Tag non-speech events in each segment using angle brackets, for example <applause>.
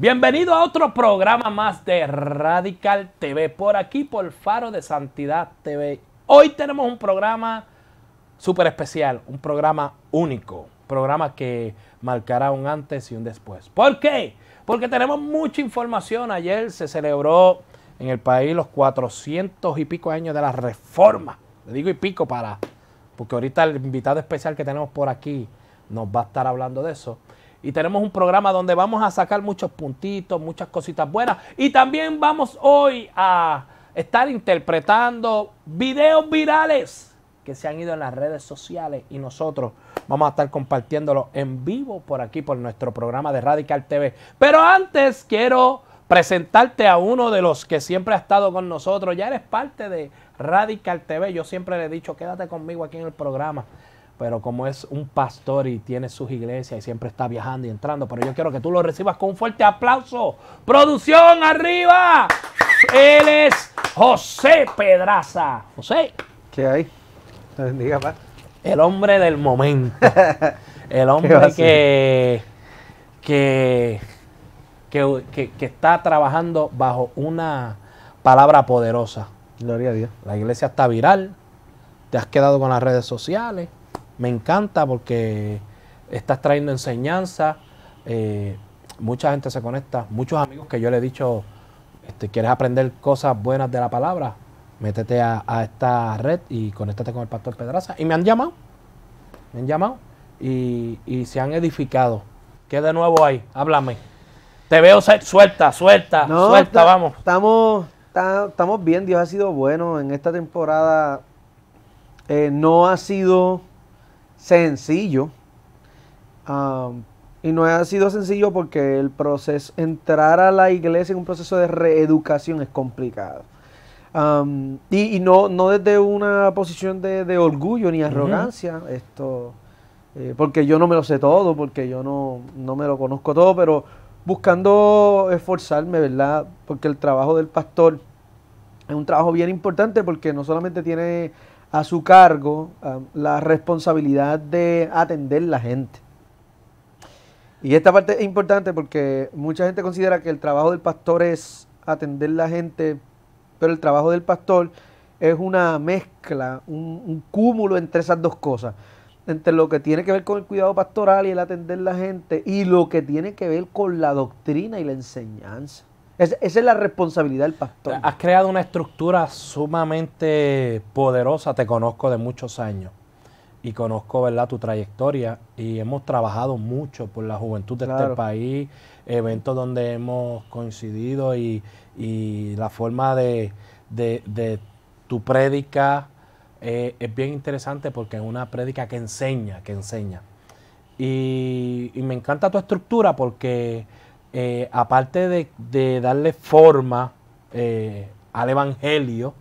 Bienvenido a otro programa más de Radical TV, por aquí por Faro de Santidad TV. Hoy tenemos un programa súper especial, un programa único, programa que marcará un antes y un después. ¿Por qué? Porque tenemos mucha información. Ayer se celebró en el país los 400 y pico años de la reforma. Le digo y pico para, porque ahorita el invitado especial que tenemos por aquí nos va a estar hablando de eso y tenemos un programa donde vamos a sacar muchos puntitos, muchas cositas buenas. Y también vamos hoy a estar interpretando videos virales que se han ido en las redes sociales y nosotros vamos a estar compartiéndolo en vivo por aquí, por nuestro programa de Radical TV. Pero antes quiero presentarte a uno de los que siempre ha estado con nosotros. Ya eres parte de Radical TV. Yo siempre le he dicho, quédate conmigo aquí en el programa pero como es un pastor y tiene sus iglesias y siempre está viajando y entrando, pero yo quiero que tú lo recibas con un fuerte aplauso. Producción arriba. Él es José Pedraza. José. ¿Qué hay? Te bendiga, El hombre del momento. <laughs> El hombre que, que, que, que, que está trabajando bajo una palabra poderosa. Gloria a Dios. La iglesia está viral. Te has quedado con las redes sociales me encanta porque estás trayendo enseñanza, eh, mucha gente se conecta, muchos amigos que yo le he dicho, este, quieres aprender cosas buenas de la palabra, métete a, esta red y conéctate con el pastor Pedraza. Y me han llamado, me han llamado y, se han edificado. ¿Qué de nuevo hay? Háblame. Te veo suelta, suelta, suelta, vamos. Estamos, estamos bien, Dios ha sido bueno en esta temporada. Eh, no ha sido sencillo. y no ha sido sencillo porque el proceso, entrar a la iglesia en un proceso de reeducación es complicado. y, no, no desde una posición de, orgullo ni arrogancia, esto, eh, porque yo no me lo sé todo, porque yo no, no me lo conozco todo, pero buscando esforzarme, ¿verdad? Porque el trabajo del pastor es un trabajo bien importante porque no solamente tiene a su cargo la responsabilidad de atender la gente. Y esta parte es importante porque mucha gente considera que el trabajo del pastor es atender la gente, pero el trabajo del pastor es una mezcla, un cúmulo entre esas dos cosas, entre lo que tiene que ver con el cuidado pastoral y el atender la gente y lo que tiene que ver con la doctrina y la enseñanza. Es, esa es la responsabilidad del pastor. Has creado una estructura sumamente poderosa, te conozco de muchos años y conozco ¿verdad? tu trayectoria y hemos trabajado mucho por la juventud de este país, eventos donde hemos coincidido y, la forma de, tu prédica eh, es bien interesante porque es una prédica que enseña, que enseña. y me encanta tu estructura porque eh, aparte de, darle forma eh, al Evangelio,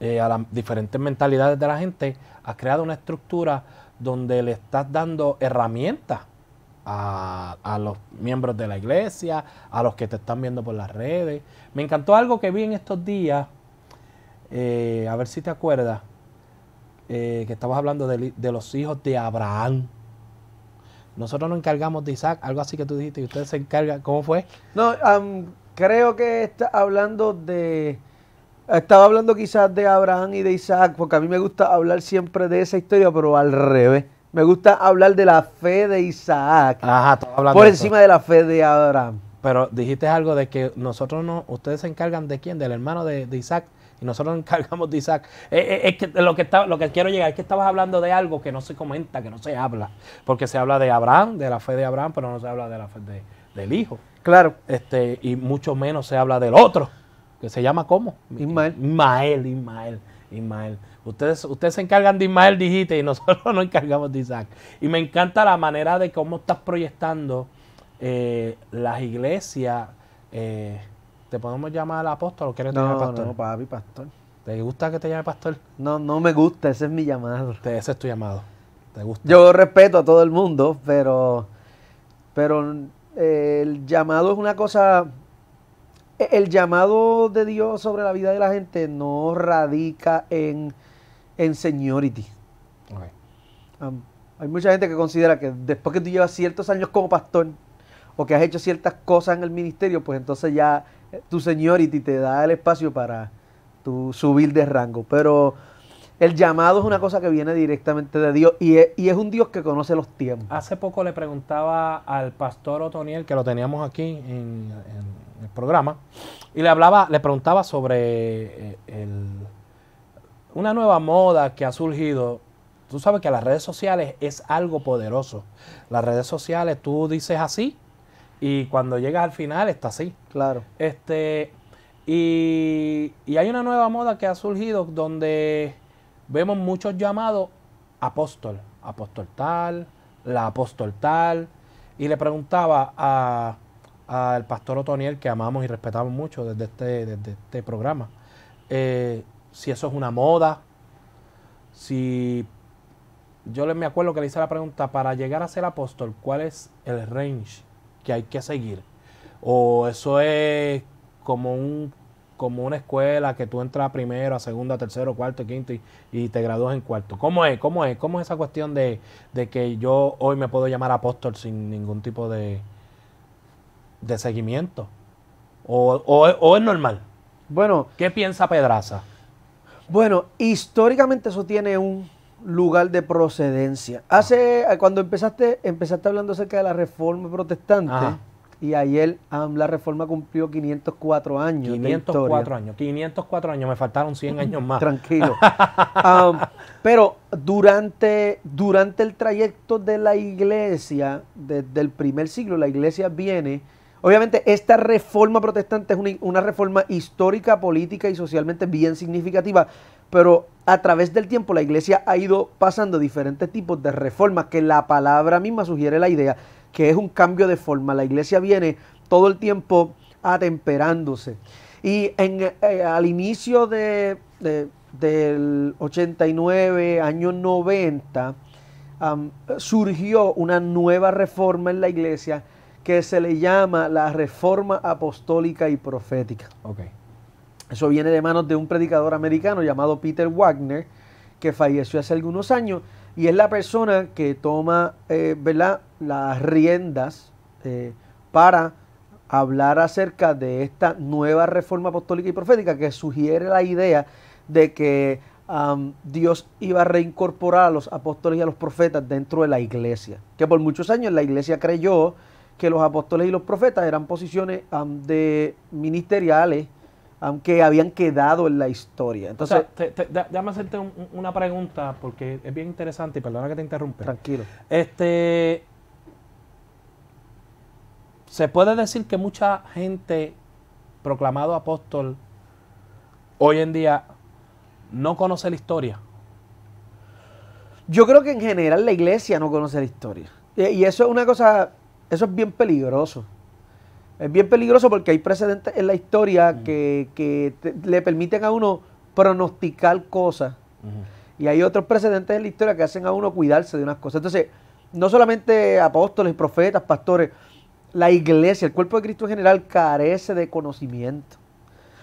eh, a las diferentes mentalidades de la gente, has creado una estructura donde le estás dando herramientas a, los miembros de la iglesia, a los que te están viendo por las redes. Me encantó algo que vi en estos días, a ver si te acuerdas, que estabas hablando de los hijos de Abraham nosotros nos encargamos de Isaac, algo así que tú dijiste, y usted se encarga, ¿cómo fue? No, creo que está hablando de... Estaba hablando quizás de Abraham y de Isaac, porque a mí me gusta hablar siempre de esa historia, pero al revés. Me gusta hablar de la fe de Isaac. Ajá, hablando por encima de, la fe de Abraham. Pero dijiste algo de que nosotros no, ustedes se encargan de quién, del hermano de Isaac y nosotros nos encargamos de Isaac. Eh, eh, es que lo que, está, lo que quiero llegar es que estabas hablando de algo que no se comenta, que no se habla, porque se habla de Abraham, de la fe de Abraham, pero no se habla de la fe del hijo. Claro. Este, y mucho menos se habla del otro, que se llama ¿cómo? Ismael. Ismael, Ismael, Ismael. Ustedes, ustedes se encargan de Ismael, dijiste, y nosotros <laughs> nos encargamos de Isaac. Y me encanta la manera de cómo estás proyectando eh, las iglesias. ¿Te podemos llamar apóstol o quieres llamar pastor? No, papi, pastor. ¿Te gusta que te llame pastor? No, no me gusta, ese es mi llamado. ese es tu llamado. ¿Te gusta? Yo respeto a todo el mundo, pero, pero eh, el llamado es una cosa. E, el llamado de Dios sobre la vida de la gente no radica en, en seniority. hay mucha gente que considera que después que tú llevas ciertos años como pastor o que has hecho ciertas cosas en el ministerio, pues entonces ya tu seniority te da el espacio para tu subir de rango. Pero el llamado es una cosa que viene directamente de Dios y es, un Dios que conoce los tiempos. Hace poco le preguntaba al pastor Otoniel, que lo teníamos aquí en, el programa, y le hablaba, le preguntaba sobre eh, una nueva moda que ha surgido tú sabes que las redes sociales es algo poderoso. Las redes sociales, tú dices así y cuando llegas al final está así. Claro. Este, y, hay una nueva moda que ha surgido donde vemos muchos llamados apóstol, apóstol tal, la apóstol tal. Y le preguntaba al pastor Otoniel, que amamos y respetamos mucho desde este, desde este programa, eh, si eso es una moda, si yo me acuerdo que le hice la pregunta, para llegar a ser apóstol, ¿cuál es el range que hay que seguir? ¿O eso es como, un, como una escuela que tú entras primero, a segundo, a tercero, cuarto, quinto y, te gradúas en cuarto? ¿Cómo es? ¿Cómo es? ¿Cómo es esa cuestión de, que yo hoy me puedo llamar apóstol sin ningún tipo de, de seguimiento? ¿O, o es normal? Bueno. ¿Qué piensa Pedraza? Bueno, históricamente eso tiene un lugar de procedencia. Hace, ah, cuando empezaste, empezaste hablando acerca de la reforma protestante. Y ayer la reforma cumplió 504 años. 504 años, 504 años, me faltaron 100 años <laughs> más. Tranquilo. <laughs> pero durante, durante el trayecto de la iglesia, desde el primer siglo, la iglesia viene Obviamente, esta reforma protestante es una, reforma histórica, política y socialmente bien significativa, pero a través del tiempo la iglesia ha ido pasando diferentes tipos de reformas, que la palabra misma sugiere la idea, que es un cambio de forma. La iglesia viene todo el tiempo atemperándose. Y en, eh, al inicio de, del 89, año 90, surgió una nueva reforma en la iglesia que se le llama la reforma apostólica y profética. Okay. Eso viene de manos de un predicador americano llamado Peter Wagner, que falleció hace algunos años, y es la persona que toma eh, las riendas eh, para hablar acerca de esta nueva reforma apostólica y profética que sugiere la idea de que um, Dios iba a reincorporar a los apóstoles y a los profetas dentro de la iglesia. Que por muchos años la iglesia creyó que los apóstoles y los profetas eran posiciones um, de ministeriales aunque habían quedado en la historia. Entonces, déjame hacerte una pregunta porque es bien interesante y perdona que te interrumpe. Tranquilo. Este, se puede decir que mucha gente proclamado apóstol hoy en día no conoce la historia. Yo creo que en general la iglesia no conoce la historia. Y eso es una cosa, eso es bien peligroso es bien peligroso porque hay precedentes en la historia que, le permiten a uno pronosticar cosas. Y hay otros precedentes en la historia que hacen a uno cuidarse de unas cosas. Entonces, no solamente apóstoles, profetas, pastores, la iglesia, el cuerpo de Cristo en general carece de conocimiento.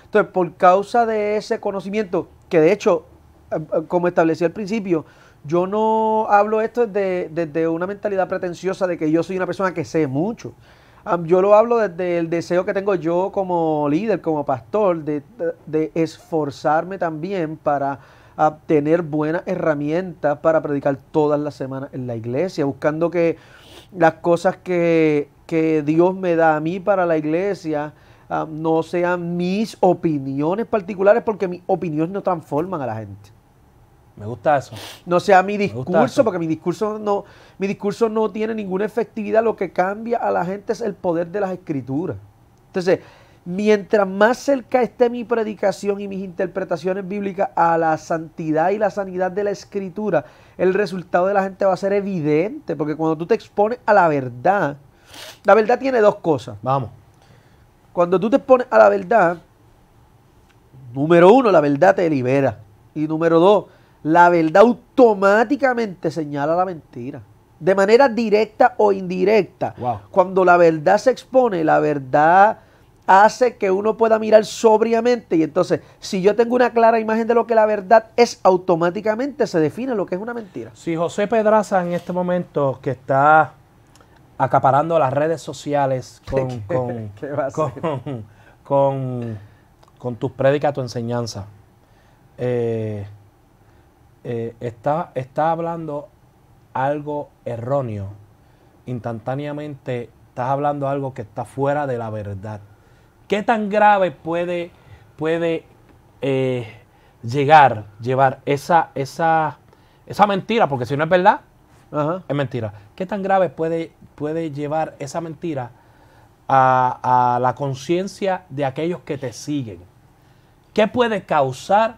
Entonces, por causa de ese conocimiento, que de hecho, eh, eh, como establecí al principio, yo no hablo esto desde, desde, una mentalidad pretenciosa de que yo soy una persona que sé mucho. Ah, yo lo hablo desde el deseo que tengo yo como líder, como pastor, de, esforzarme también para tener buenas herramientas para predicar todas las semanas en la iglesia, buscando que las cosas que, Dios me da a mí para la iglesia, ah, no sean mis opiniones particulares, porque mis opiniones no transforman a la gente. Me gusta eso. No sea mi discurso, porque mi discurso no, mi discurso no tiene ninguna efectividad. Lo que cambia a la gente es el poder de las escrituras. Entonces, mientras más cerca esté mi predicación y mis interpretaciones bíblicas a la santidad y la sanidad de la escritura, el resultado de la gente va a ser evidente, porque cuando tú te expones a la verdad, la verdad tiene dos cosas. Vamos. Cuando tú te expones a la verdad, número uno, la verdad te libera. Y número dos, la verdad automáticamente señala la mentira. De manera directa o indirecta. Cuando la verdad se expone, la verdad hace que uno pueda mirar sobriamente y entonces si yo tengo una clara imagen de lo que la verdad es, automáticamente se define lo que es una mentira. Si José Pedraza en este momento que está acaparando las redes sociales con, tus prédicas, tu enseñanza, eh, Estás eh, está, está hablando algo erróneo. Instantáneamente estás hablando algo que está fuera de la verdad. ¿Qué tan grave puede, puede eh, llegar, llevar esa, esa, esa mentira? Porque si no es verdad, es mentira. ¿Qué tan grave puede, puede llevar esa mentira a, a la conciencia de aquellos que te siguen? ¿Qué puede causar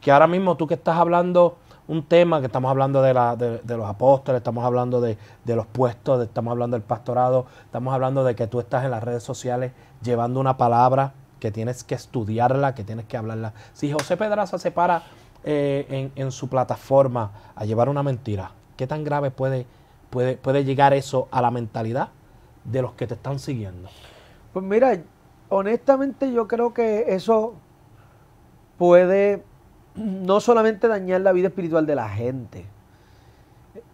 que ahora mismo tú que estás hablando un tema que estamos hablando de, la, de, los apóstoles, estamos hablando de, los puestos, estamos hablando del pastorado, estamos hablando de que tú estás en las redes sociales llevando una palabra que tienes que estudiarla, que tienes que hablarla. Si José Pedraza se para eh, en, su plataforma a llevar una mentira, ¿qué tan grave puede, puede, puede llegar eso a la mentalidad de los que te están siguiendo? Pues mira, honestamente yo creo que eso puede no solamente dañar la vida espiritual de la gente.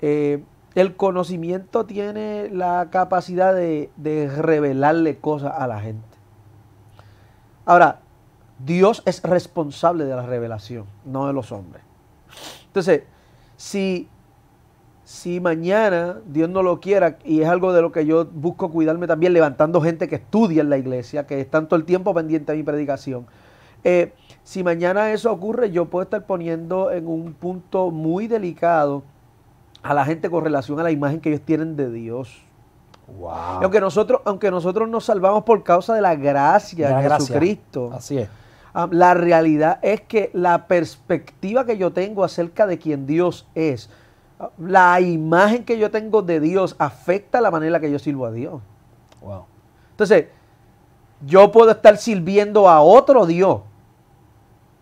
Eh, el conocimiento tiene la capacidad de, revelarle cosas a la gente. Ahora, Dios es responsable de la revelación, no de los hombres. Entonces, si, si mañana Dios no lo quiera, y es algo de lo que yo busco cuidarme también, levantando gente que estudia en la iglesia, que están todo el tiempo pendiente de mi predicación, eh, si mañana eso ocurre, yo puedo estar poniendo en un punto muy delicado a la gente con relación a la imagen que ellos tienen de Dios. Aunque nosotros, aunque nosotros nos salvamos por causa de la gracia de Jesucristo. La realidad es que la perspectiva que yo tengo acerca de quien Dios es, la imagen que yo tengo de Dios afecta la manera que yo sirvo a Dios. Entonces, yo puedo estar sirviendo a otro Dios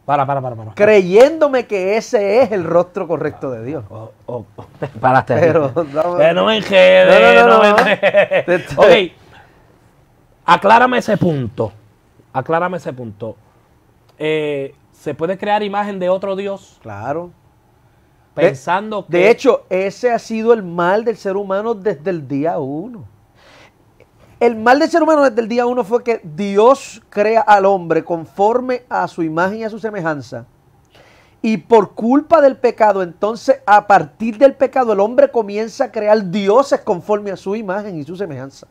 para, para, para, para. Creyéndome que ese es el rostro correcto de Dios. Oh, oh, oh. Para Pero <laughs> Aclárame ese punto. Aclárame ese punto. Eh, ¿Se puede crear imagen de otro Dios? Claro. Pensando que. De hecho, ese ha sido el mal del ser humano desde el día uno. El mal del ser humano desde el día uno fue que Dios crea al hombre conforme a su imagen y a su semejanza. Y por culpa del pecado, entonces a partir del pecado el hombre comienza a crear dioses conforme a su imagen y su semejanza.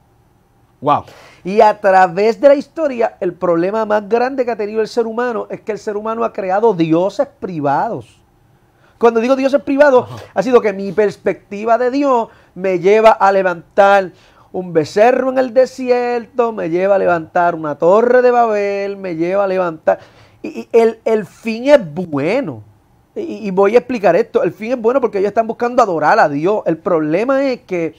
Wow. Y a través de la historia, el problema más grande que ha tenido el ser humano es que el ser humano ha creado dioses privados. Cuando digo dioses privados, ha sido que mi perspectiva de Dios me lleva a levantar un becerro en el desierto, me lleva a levantar una torre de Babel, me lleva a levantar... Y, el, fin es bueno. Y, voy a explicar esto. El fin es bueno porque ellos están buscando adorar a Dios. El problema es que,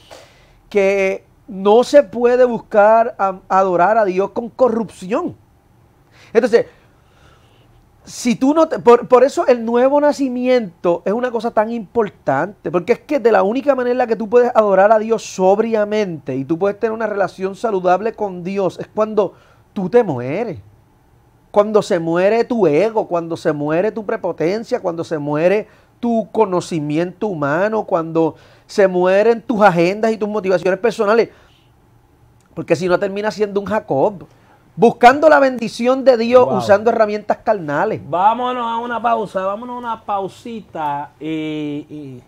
que no se puede buscar adorar a Dios con corrupción. Entonces, si tú no por, eso el nuevo nacimiento es una cosa tan importante, porque es que de la única manera que tú puedes adorar a Dios sobriamente y tú puedes tener una relación saludable con Dios es cuando tú te mueres. Cuando se muere tu ego, cuando se muere tu prepotencia, cuando se muere tu conocimiento humano, cuando se mueren tus agendas y tus motivaciones personales. Porque si no termina siendo un Jacob buscando la bendición de Dios usando herramientas carnales. Vámonos a una pausa, vámonos a una pausita y,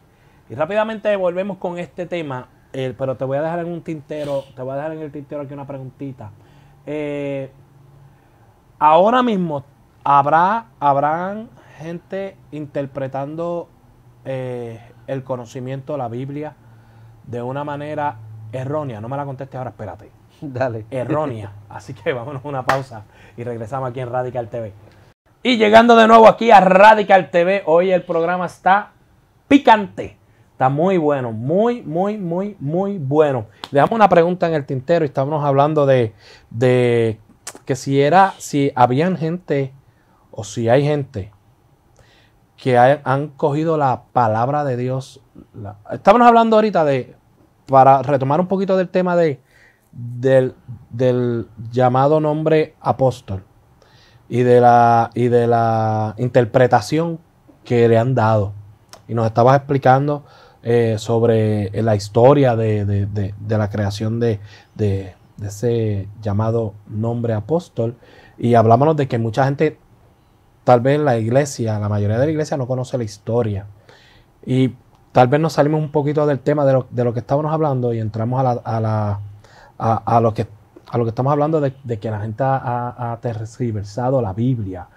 rápidamente volvemos con este tema. Eh, pero te voy a dejar en un tintero, te voy a dejar en el tintero aquí una preguntita. Eh, ahora mismo habrá, habrán gente interpretando eh, el conocimiento de la Biblia de una manera errónea. No me la contestes ahora, espérate. <laughs> Dale. errónea. Así que vámonos a una pausa y regresamos aquí en Radical TV. Y llegando de nuevo aquí a Radical TV, hoy el programa está picante. Está muy bueno, muy, muy, muy, muy bueno. le damos una pregunta en el tintero y estábamos hablando de, que si era, si habían gente o si hay gente que han cogido la palabra de Dios. estábamos hablando ahorita de, para retomar un poquito del tema de del, llamado nombre apóstol y de, la, y de la interpretación que le han dado. Y nos estabas explicando eh, sobre eh, la historia de, la creación de, ese llamado nombre apóstol. Y hablábamos de que mucha gente, tal vez la iglesia, la mayoría de la iglesia no conoce la historia. Y tal vez nos salimos un poquito del tema de lo, que estábamos hablando y entramos a la a, lo, que, a lo que estamos hablando de, que la gente ha, ha la Biblia.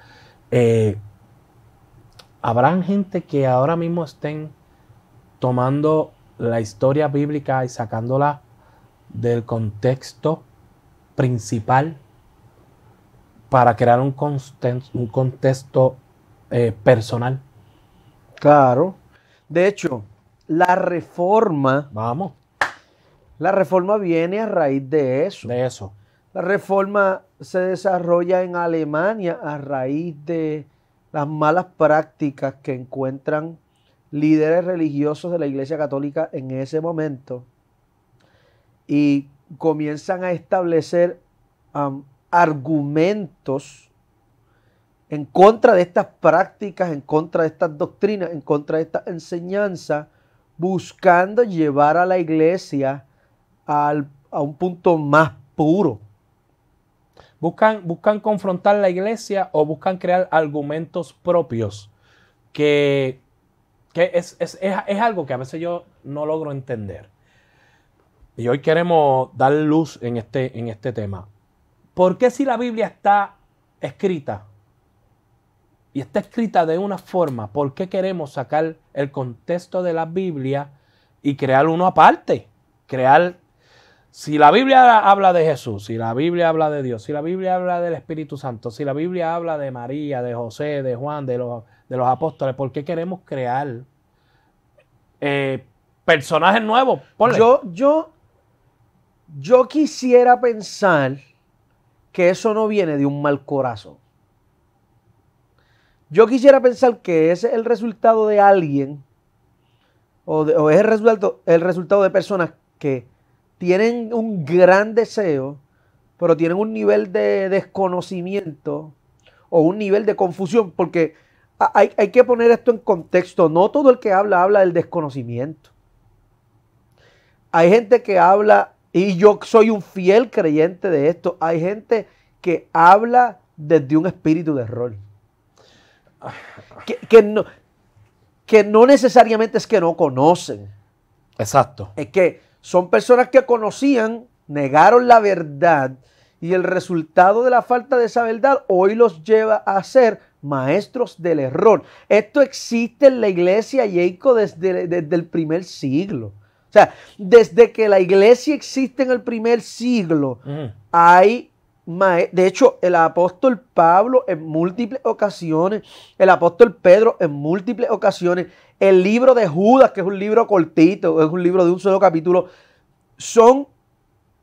Eh, ¿Habrán gente que ahora mismo estén tomando la historia bíblica y sacándola del contexto principal para crear un, un contexto eh, personal? Claro. De hecho, la reforma Vamos. La reforma viene a raíz de eso. De eso. La reforma se desarrolla en Alemania a raíz de las malas prácticas que encuentran líderes religiosos de la Iglesia Católica en ese momento y comienzan a establecer argumentos en contra de estas prácticas, en contra de estas doctrinas, en contra de estas enseñanzas, buscando llevar a la iglesia a un punto más puro. Buscan, buscan confrontar la iglesia o buscan crear argumentos propios que, es, algo que a veces yo no logro entender. Y hoy queremos dar luz en este, en este tema. ¿Por qué si la Biblia está escrita y está escrita de una forma, por qué queremos sacar el contexto de la Biblia y crear uno aparte? Crear si la Biblia habla de Jesús, si la Biblia habla de Dios, si la Biblia habla del Espíritu Santo, si la Biblia habla de María, de José, de Juan, de los, de los apóstoles, ¿por qué queremos crear eh, personajes nuevos? Yo, yo, yo quisiera pensar que eso no viene de un mal corazón. Yo quisiera pensar que es el resultado de alguien o, es el resultado de personas que tienen un gran deseo, pero tienen un nivel de desconocimiento o un nivel de confusión, porque hay, que poner esto en contexto. No todo el que habla habla del desconocimiento. Hay gente que habla, y yo soy un fiel creyente de esto, hay gente que habla desde un espíritu de error. que, no, que no necesariamente es que no conocen. Exacto. Es que son personas que conocían, negaron la verdad y el resultado de la falta de esa verdad hoy los lleva a ser maestros del error. Esto existe en la iglesia Jacob desde, desde el primer siglo. O sea, desde que la iglesia existe en el primer siglo, mm. hay eh, de hecho, el apóstol Pablo en múltiples ocasiones, el apóstol Pedro en múltiples ocasiones, el libro de Judas, que es un libro cortito, es un libro de un solo capítulo, son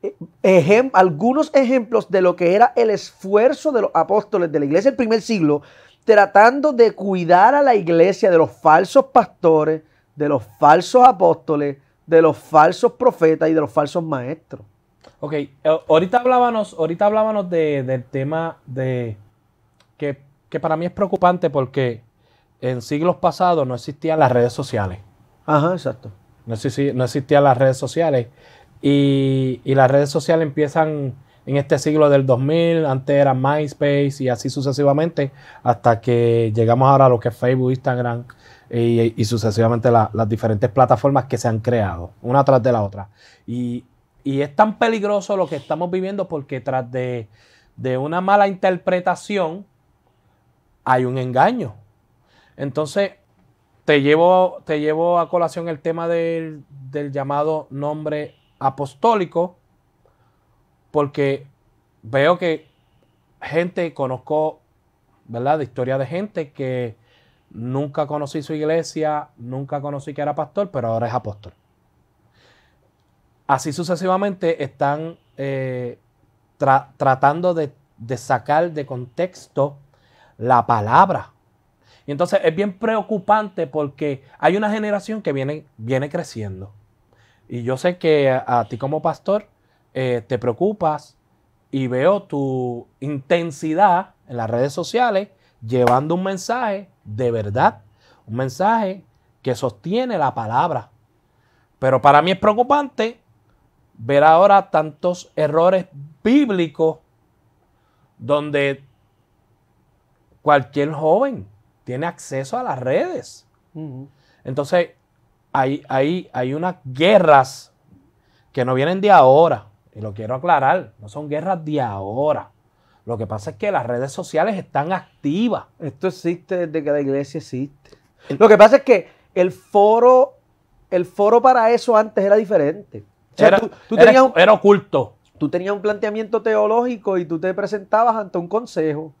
eh, algunos ejemplos de lo que era el esfuerzo de los apóstoles de la iglesia del primer siglo, tratando de cuidar a la iglesia de los falsos pastores, de los falsos apóstoles, de los falsos profetas y de los falsos maestros. Ok, eh, ahorita hablábamos, ahorita hablábamos de, del tema de que, para mí es preocupante porque en siglos pasados no existían las redes sociales. Ajá, exacto. No, no existían las redes sociales. Y, las redes sociales empiezan en este siglo del 2000, antes era MySpace y así sucesivamente, hasta que llegamos ahora a lo que es Facebook, Instagram y, sucesivamente las diferentes plataformas que se han creado, una tras de la otra. Y y es tan peligroso lo que estamos viviendo porque tras de, una mala interpretación hay un engaño. Entonces, te llevo, te llevo a colación el tema del, del llamado nombre apostólico, porque veo que gente, conozco, ¿verdad?, de historia de gente que nunca conocí su iglesia, nunca conocí que era pastor, pero ahora es apóstol. Así sucesivamente están eh, tratando de, sacar de contexto la palabra. Y entonces es bien preocupante porque hay una generación que viene, viene creciendo. Y yo sé que a, ti como pastor eh, te preocupas y veo tu intensidad en las redes sociales llevando un mensaje de verdad, un mensaje que sostiene la palabra. Pero para mí es preocupante ver ahora tantos errores bíblicos donde cualquier joven tiene acceso a las redes. Entonces, hay, hay unas guerras que no vienen de ahora, y lo quiero aclarar, no son guerras de ahora. Lo que pasa es que las redes sociales están activas. Esto existe desde que la iglesia existe. Lo que pasa es que el foro, el foro para eso antes era diferente era, tú, oculto. Tú tenías un planteamiento teológico y tú te presentabas ante un consejo.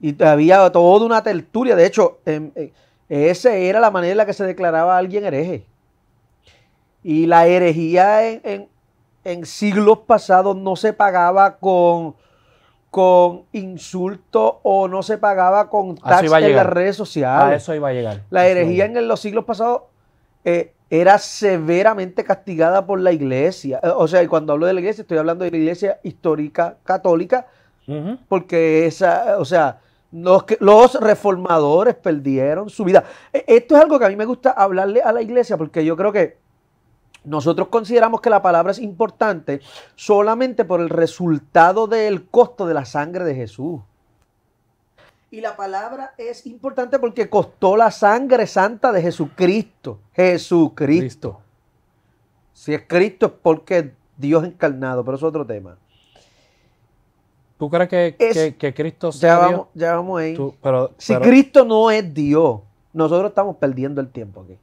Y había toda una tertulia. De hecho, em, eh, esa era la manera en la que se declaraba alguien hereje. Y la herejía en, siglos pasados no se pagaba con, con insultos o no se pagaba con taxas en las redes sociales. A eso iba a llegar. La herejía en los siglos pasados eh, era severamente castigada por la iglesia. Eh, o sea, y cuando hablo de la iglesia, estoy hablando de la iglesia histórica católica, porque esa, o sea, los, los, reformadores perdieron su vida. E, esto es algo que a mí me gusta hablarle a la iglesia, porque yo creo que nosotros consideramos que la palabra es importante solamente por el resultado del costo de la sangre de Jesús. Y la palabra es importante porque costó la sangre santa de Jesucristo. Jesucristo. Si es Cristo es porque Dios encarnado, pero es otro tema. ¿Tú crees que, que, Cristo sea ya Dios? ya vamos ahí. pero, si Cristo no es Dios, nosotros estamos perdiendo el tiempo aquí.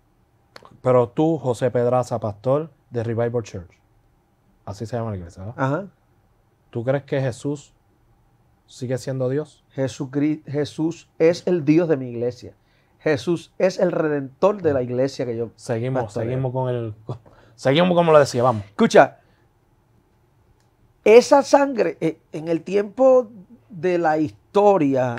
Pero tú, José Pedraza, pastor de Revival Church, así se llama la iglesia, ¿verdad? Ajá. ¿Tú crees que Jesús sigue siendo Dios. Jesús es el Dios de mi iglesia. Jesús es el redentor de la iglesia que yo. Seguimos, seguimos con el. Seguimos como lo decía, vamos. Escucha, esa sangre eh, en el tiempo de la historia,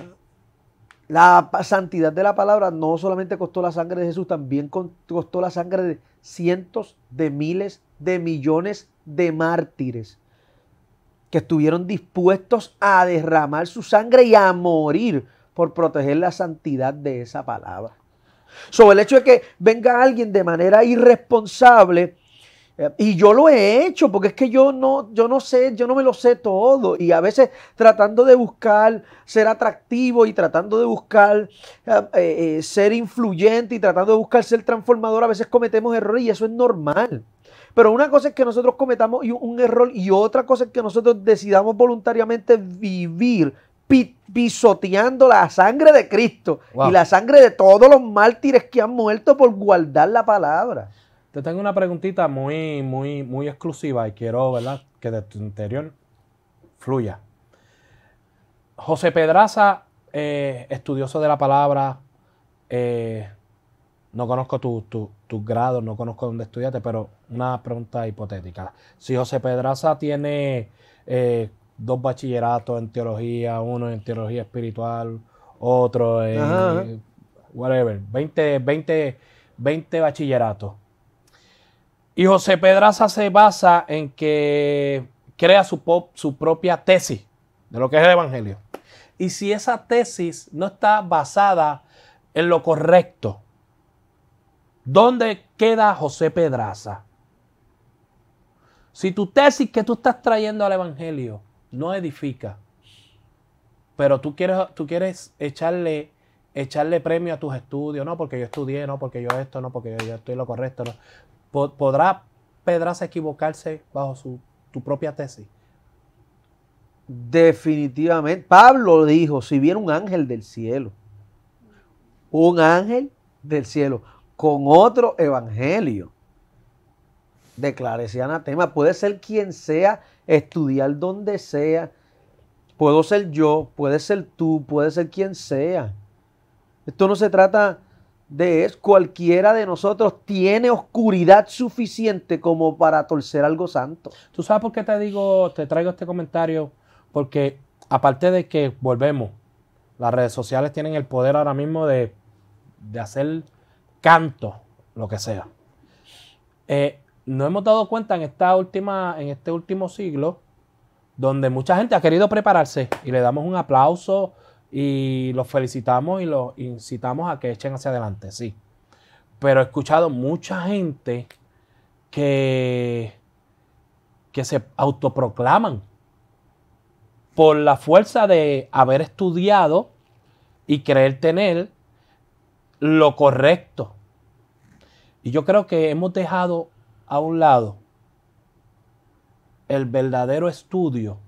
la santidad de la palabra no solamente costó la sangre de Jesús, también costó la sangre de cientos de miles de millones de mártires que estuvieron dispuestos a derramar su sangre y a morir por proteger la santidad de esa palabra. Sobre el hecho de que venga alguien de manera irresponsable, eh, y yo lo he hecho, porque es que yo no, yo no sé, yo no me lo sé todo, y a veces tratando de buscar ser atractivo y tratando de buscar eh, eh, ser influyente y tratando de buscar ser transformador, a veces cometemos errores y eso es normal. Pero una cosa es que nosotros cometamos un error y otra cosa es que nosotros decidamos voluntariamente vivir pisoteando la sangre de Cristo y la sangre de todos los mártires que han muerto por guardar la palabra. Te tengo una preguntita muy, muy, muy exclusiva y quiero, ¿verdad?, que de tu interior fluya. José Pedraza, eh, estudioso de la palabra, eh, no conozco tu, tus grados, no conozco dónde estudiaste, pero una pregunta hipotética. Si José Pedraza tiene eh, dos bachilleratos en teología, uno en teología espiritual, otro en whatever, 20, 20, 20 bachilleratos. Y José Pedraza se basa en que crea su, su propia tesis de lo que es el Evangelio. Y si esa tesis no está basada en lo correcto, ¿Dónde queda José Pedraza? Si tu tesis que tú estás trayendo al Evangelio no edifica, pero tú quieres, tú quieres echarle, echarle premio a tus estudios, no porque yo estudié, no porque yo esto, no porque yo, estoy lo correcto, ¿podrá Pedraza equivocarse bajo su, tu propia tesis? Definitivamente. Pablo dijo, si viene un ángel del cielo, un ángel del cielo con otro evangelio. Ana, anatema. Puede ser quien sea, estudiar donde sea. Puedo ser yo, puede ser tú, puede ser quien sea. Esto no se trata de es. Cualquiera de nosotros tiene oscuridad suficiente como para torcer algo santo. ¿Tú sabes por qué te digo, te traigo este comentario? Porque aparte de que volvemos, las redes sociales tienen el poder ahora mismo de, de hacer canto, lo que sea. Eh, no hemos dado cuenta en, esta última, en este último siglo, donde mucha gente ha querido prepararse y le damos un aplauso y los felicitamos y los incitamos a que echen hacia adelante, sí. Pero he escuchado mucha gente que, que se autoproclaman por la fuerza de haber estudiado y creer tener lo correcto. Y yo creo que hemos dejado a un lado el verdadero estudio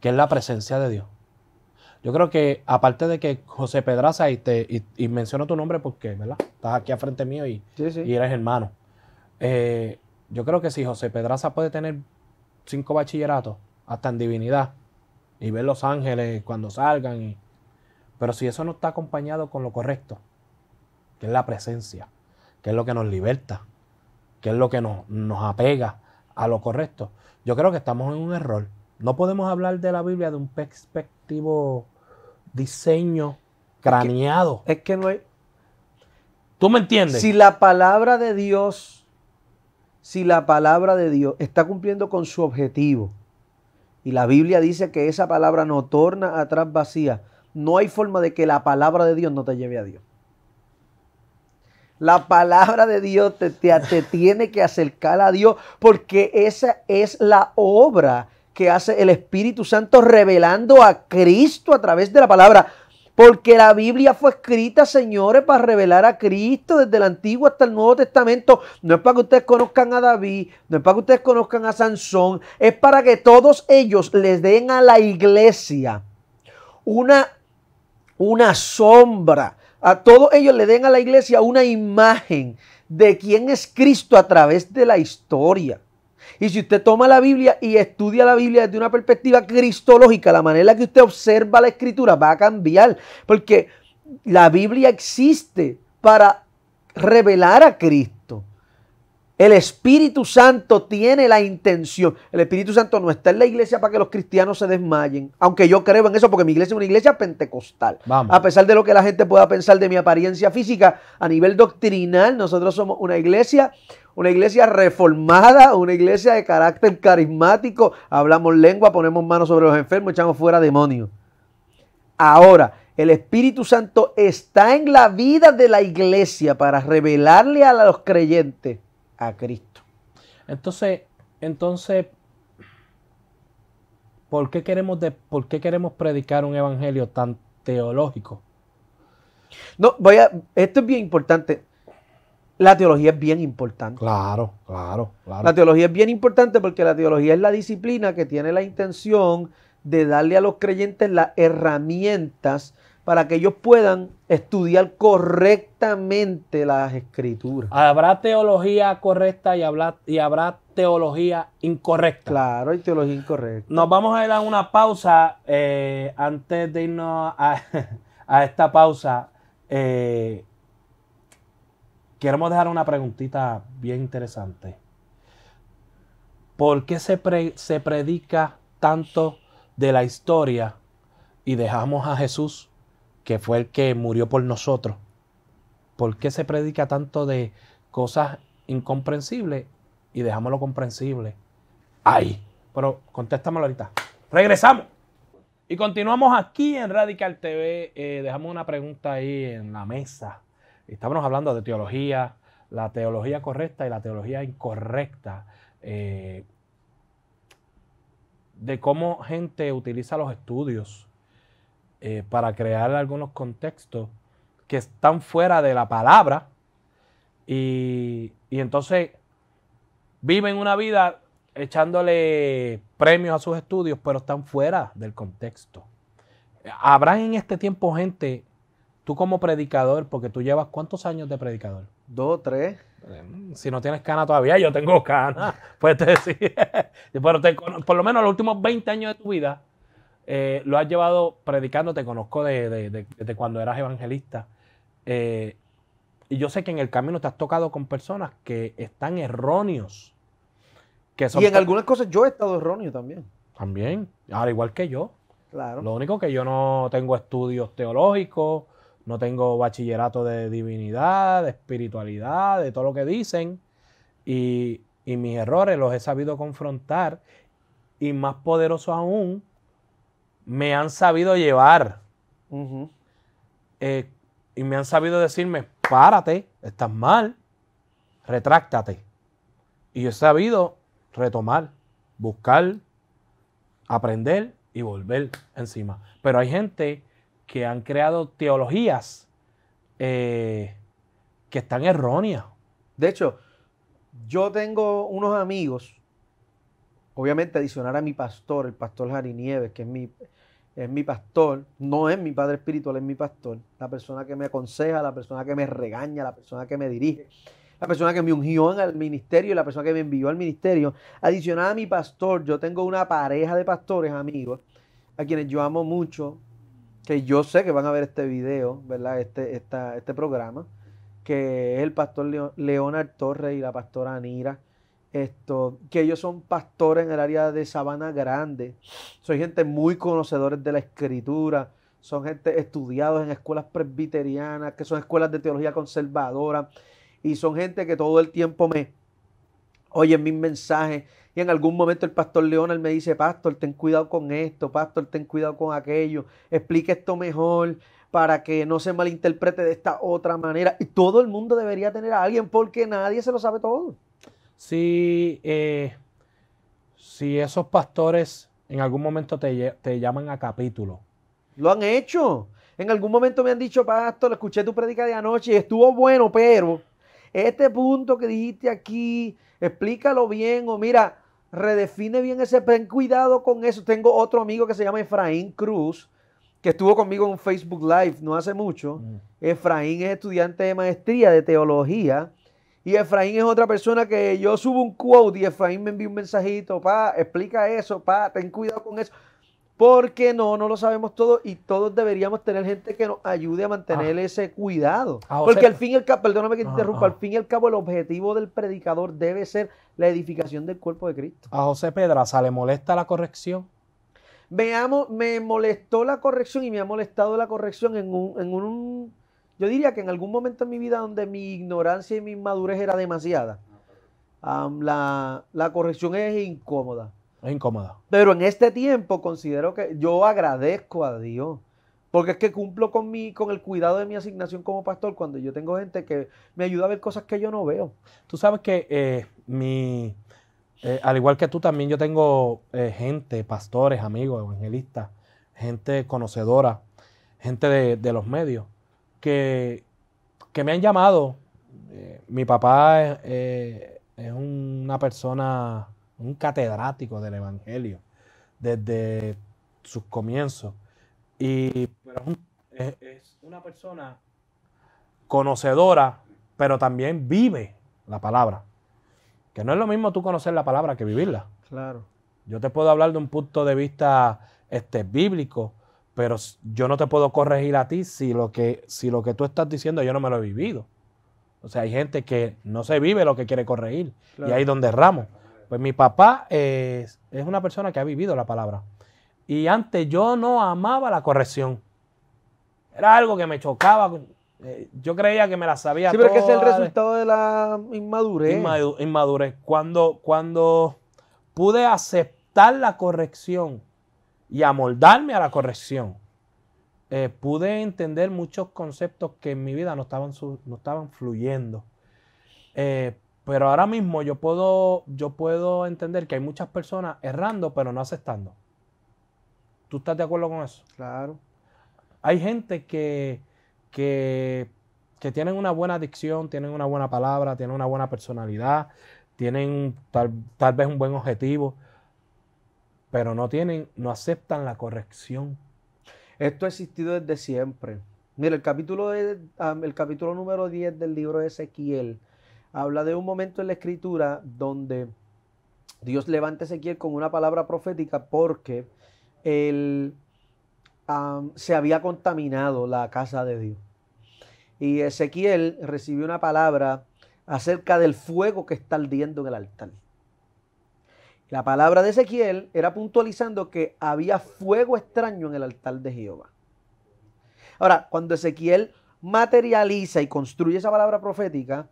que es la presencia de Dios. Yo creo que, aparte de que José Pedraza, y, y, menciono tu nombre porque, ¿verdad? Estás aquí a frente mío y, y eres hermano. Eh, yo creo que si José Pedraza puede tener cinco bachilleratos, hasta en divinidad, y ver los ángeles cuando salgan, y, pero si eso no está acompañado con lo correcto, que es la presencia, que es lo que nos liberta, que es lo que nos, nos apega a lo correcto. Yo creo que estamos en un error. No podemos hablar de la Biblia de un perspectivo diseño craneado. Es que, no hay. ¿Tú me entiendes? Si la palabra de Dios, si la palabra de Dios está cumpliendo con su objetivo, y la Biblia dice que esa palabra no torna atrás vacía, no hay forma de que la palabra de Dios no te lleve a Dios. La palabra de Dios te, te, tiene que acercar a Dios porque esa es la obra que hace el Espíritu Santo revelando a Cristo a través de la palabra. Porque la Biblia fue escrita, señores, para revelar a Cristo desde el Antiguo hasta el Nuevo Testamento. No es para que ustedes conozcan a David, no es para que ustedes conozcan a Sansón, es para que todos ellos les den a la iglesia una, una sombra a todos ellos le den a la iglesia una imagen de quién es Cristo a través de la historia. Y si usted toma la Biblia y estudia la Biblia desde una perspectiva cristológica, la manera que usted observa la escritura va a cambiar, porque la Biblia existe para revelar a Cristo. El Espíritu Santo tiene la intención. El Espíritu Santo no está en la iglesia para que los cristianos se desmayen. Aunque yo creo en eso, porque mi iglesia es una iglesia pentecostal. A pesar de lo que la gente pueda pensar de mi apariencia física, a nivel doctrinal, nosotros somos una iglesia, una iglesia reformada, una iglesia de carácter carismático. Hablamos lengua, ponemos manos sobre los enfermos, echamos fuera demonios. Ahora, el Espíritu Santo está en la vida de la iglesia para revelarle a los creyentes a Cristo. Entonces, entonces ¿por qué queremos, de, por qué queremos predicar un evangelio tan teológico? No, voy a, esto es bien importante. La teología es bien importante. Claro, claro, claro. La teología es bien importante porque la teología es la disciplina que tiene la intención de darle a los creyentes las herramientas para que ellos puedan estudiar correctamente las escrituras. Habrá teología correcta y, y habrá teología incorrecta. Claro, hay teología incorrecta. Nos vamos a dar una pausa eh, antes de irnos a, <laughs> esta pausa. Eh, queremos dejar una preguntita bien interesante. ¿Por qué se, se predica tanto de la historia y dejamos a Jesús que fue el que murió por nosotros. ¿Por qué se predica tanto de cosas incomprensibles y dejamos lo comprensible? Ay, Pero contéstamelo ahorita. Regresamos. Y continuamos aquí en Radical TV. Eh, dejamos una pregunta ahí en la mesa. Estábamos hablando de teología, la teología correcta y la teología incorrecta. Eh, de cómo gente utiliza los estudios eh, para crear algunos contextos que están fuera de la palabra y, entonces viven una vida echándole premios a sus estudios, pero están fuera del contexto. Habrá en este tiempo gente, tú como predicador, porque tú llevas cuántos años de predicador? Dos, tres. Em, si no tienes cana todavía, yo tengo cana, <laughs> puedes decir. <laughs> pero por lo menos los últimos 20 años de tu vida, eh, lo has llevado predicando, te conozco desde cuando eras evangelista. Eh, y yo sé que en el camino te has tocado con personas que están erróneos. Que y en algunas cosas yo he estado erróneo también. También, ahora igual que yo. Claro. Lo único que yo no tengo estudios teológicos, no tengo bachillerato de divinidad, de espiritualidad, de todo lo que dicen. Y, y mis errores los he sabido confrontar. Y más poderoso aún, me han sabido llevar. Eh, y me han sabido decirme, párate, estás mal, retráctate. Y yo he sabido retomar, buscar, aprender y volver encima. Pero hay gente que han creado teologías eh, que están erróneas. De hecho, yo tengo unos amigos, obviamente adicionar a mi pastor, el pastor Jari Nieves, que es mi, es mi pastor, no es mi padre espiritual, es mi pastor, la persona que me aconseja, la persona que me regaña, la persona que me dirige, la persona que me ungió en el ministerio y la persona que me envió al ministerio. Adicional a mi pastor, yo tengo una pareja de pastores, amigos, a quienes yo amo mucho, que yo sé que van a ver este video, ¿verdad? Este, este programa, que es el pastor Leonard Torres y la pastora Anira. Esto, que ellos son pastores en el área de Sabana Grande. Son gente muy conocedores de la escritura. Son gente estudiados en escuelas presbiterianas, que son escuelas de teología conservadora. Y son gente que todo el tiempo me oye mis mensajes. Y en algún momento el pastor León me dice, pastor, ten cuidado con esto, pastor, ten cuidado con aquello. Explique esto mejor para que no se malinterprete de esta otra manera. Y todo el mundo debería tener a alguien porque nadie se lo sabe todo si, eh, si esos pastores en algún momento te, llaman a capítulo. Lo han hecho. En algún momento me han dicho, pastor, escuché tu predica de anoche y estuvo bueno, pero este punto que dijiste aquí, explícalo bien o mira, redefine bien ese, ten cuidado con eso. Tengo otro amigo que se llama Efraín Cruz, que estuvo conmigo en Facebook Live no hace mucho. Mm. Efraín es estudiante de maestría de teología y Efraín es otra persona que yo subo un quote y Efraín me envía un mensajito, pa, explica eso, pa, ten cuidado con eso. Porque no, no lo sabemos todo y todos deberíamos tener gente que nos ayude a mantener ah. ese cuidado. Ah, Porque al fin y al cabo, perdóname que interrumpa, al fin y al cabo el objetivo del predicador debe ser la edificación del cuerpo de Cristo. A José Pedraza le molesta la corrección. Me, me molestó la corrección y me ha molestado la corrección en un, en un yo diría que en algún momento en mi vida donde mi ignorancia y mi inmadurez era demasiada, la, corrección es incómoda. Es incómoda. Pero en este tiempo considero que yo agradezco a Dios. Porque es que cumplo con, con el cuidado de mi asignación como pastor cuando yo tengo gente que me ayuda a ver cosas que yo no veo. Tú sabes que eh, mi, eh, al igual que tú también yo tengo eh, gente, pastores, amigos, evangelistas, gente conocedora, gente de los medios que, me han llamado. Eh, mi papá eh, es, una persona, un catedrático del Evangelio, desde sus comienzos. Y es, es una persona conocedora, pero también vive la palabra. Que no es lo mismo tú conocer la palabra que vivirla. Claro. Yo te puedo hablar de un punto de vista este, bíblico, pero yo no te puedo corregir a ti si lo que, si lo que tú estás diciendo yo no me lo he vivido. O sea, hay gente que no se vive lo que quiere corregir. Y ahí donde erramos. Pues mi papá es, una persona que ha vivido la palabra. Y antes yo no amaba la corrección. Era algo que me chocaba. Eh, yo creía que me la sabía. Sí, pero que es el resultado de la inmadurez. inmadurez. Cuando, cuando pude aceptar la corrección, y amoldarme a la corrección. Eh, pude entender muchos conceptos que en mi vida no estaban, no estaban fluyendo. Eh, pero ahora mismo yo puedo, yo puedo entender que hay muchas personas errando, pero no aceptando. ¿Tú estás de acuerdo con eso? Claro. Hay gente que, que, que tienen una buena adicción, tienen una buena palabra, tienen una buena personalidad, tienen tal, tal vez un buen objetivo, pero no tienen, no aceptan la corrección. Esto ha existido desde siempre. Mira, el capítulo, ah, el capítulo número 10 del libro de Ezequiel habla de un momento en la escritura donde Dios levanta a Ezequiel con una palabra profética porque él ah, se había contaminado la casa de Dios. Y Ezequiel recibió una palabra acerca del fuego que está ardiendo en el altar. La palabra de Ezequiel era puntualizando que había fuego extraño en el altar de Jehová. Ahora, cuando Ezequiel materializa y construye esa palabra profética,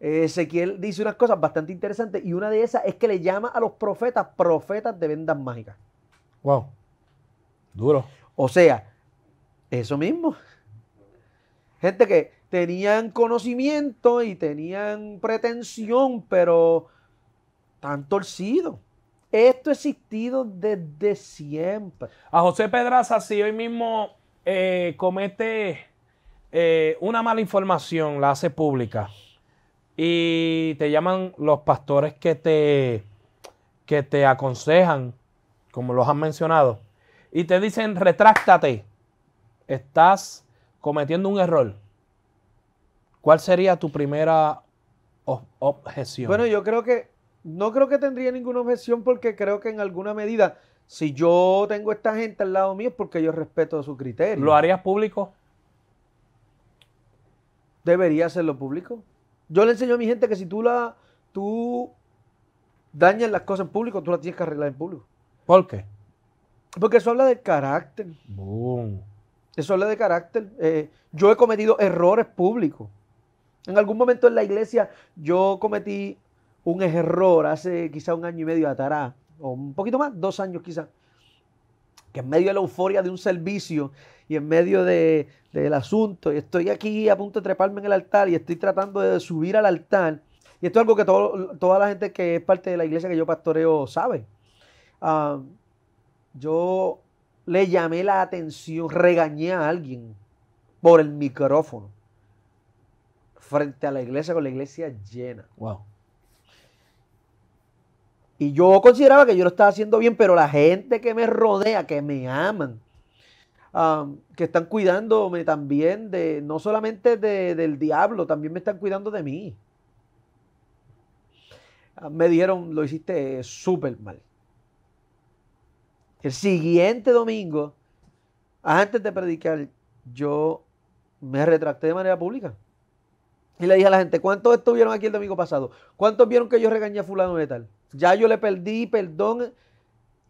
eh, Ezequiel dice unas cosas bastante interesantes y una de esas es que le llama a los profetas profetas de vendas mágicas. Wow. Duro. O sea, eso mismo. Gente que tenían conocimiento y tenían pretensión, pero tan torcido. Esto ha existido desde siempre. A José Pedraza, si hoy mismo eh, comete eh, una mala información, la hace pública, y te llaman los pastores que te, que te aconsejan, como los han mencionado, y te dicen, retráctate, estás cometiendo un error. ¿Cuál sería tu primera objeción? Bueno, yo creo que no creo que tendría ninguna objeción porque creo que en alguna medida, si yo tengo esta gente al lado mío es porque yo respeto su criterio. ¿Lo harías público? Debería hacerlo público. Yo le enseño a mi gente que si tú la tú dañas las cosas en público, tú las tienes que arreglar en público. ¿Por qué? Porque eso habla de carácter. Eso habla de carácter. Eh, yo he cometido errores públicos. En algún momento en la iglesia yo cometí un error hace quizá un año y medio atará, o un poquito más, dos años quizá, que en medio de la euforia de un servicio y en medio del asunto, y estoy aquí a punto de treparme en el altar y estoy tratando de subir al altar, y esto es algo que toda la gente que es parte de la iglesia que yo pastoreo sabe. Ah, yo le llamé la atención, regañé a alguien por el micrófono frente a la iglesia con la iglesia llena. Wow. Y yo consideraba que yo lo estaba haciendo bien, pero la gente que me rodea, que me aman, que están cuidándome también de, no solamente del diablo, también me están cuidando de mí. Ah, me dijeron, lo hiciste súper mal. El siguiente domingo, antes de predicar, yo me retracté de manera pública. Y le dije a la gente, ¿cuántos estuvieron aquí el domingo pasado? ¿Cuántos vieron que yo regañé a fulano de tal? Ya yo le perdí perdón,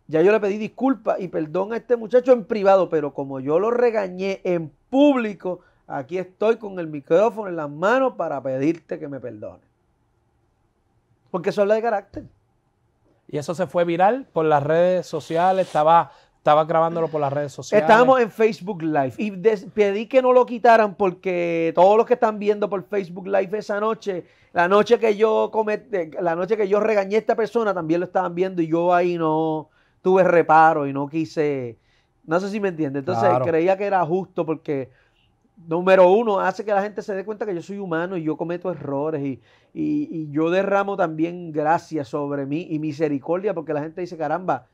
ya yo le pedí disculpa y perdón a este muchacho en privado, pero como yo lo regañé en público, aquí estoy con el micrófono en las manos para pedirte que me perdone. Porque eso habla de carácter. Y eso se fue viral por las redes sociales, estaba estaba grabándolo por las redes sociales. Estábamos en Facebook Live y pedí que no lo quitaran porque todos los que están viendo por Facebook Live esa noche, la noche que yo la noche que yo regañé a esta persona también lo estaban viendo y yo ahí no tuve reparo y no quise, no sé si me entiende. Entonces creía que era justo porque número uno hace que la gente se dé cuenta que yo soy humano y yo cometo errores y, y yo derramo también gracia sobre mí y misericordia porque la gente dice caramba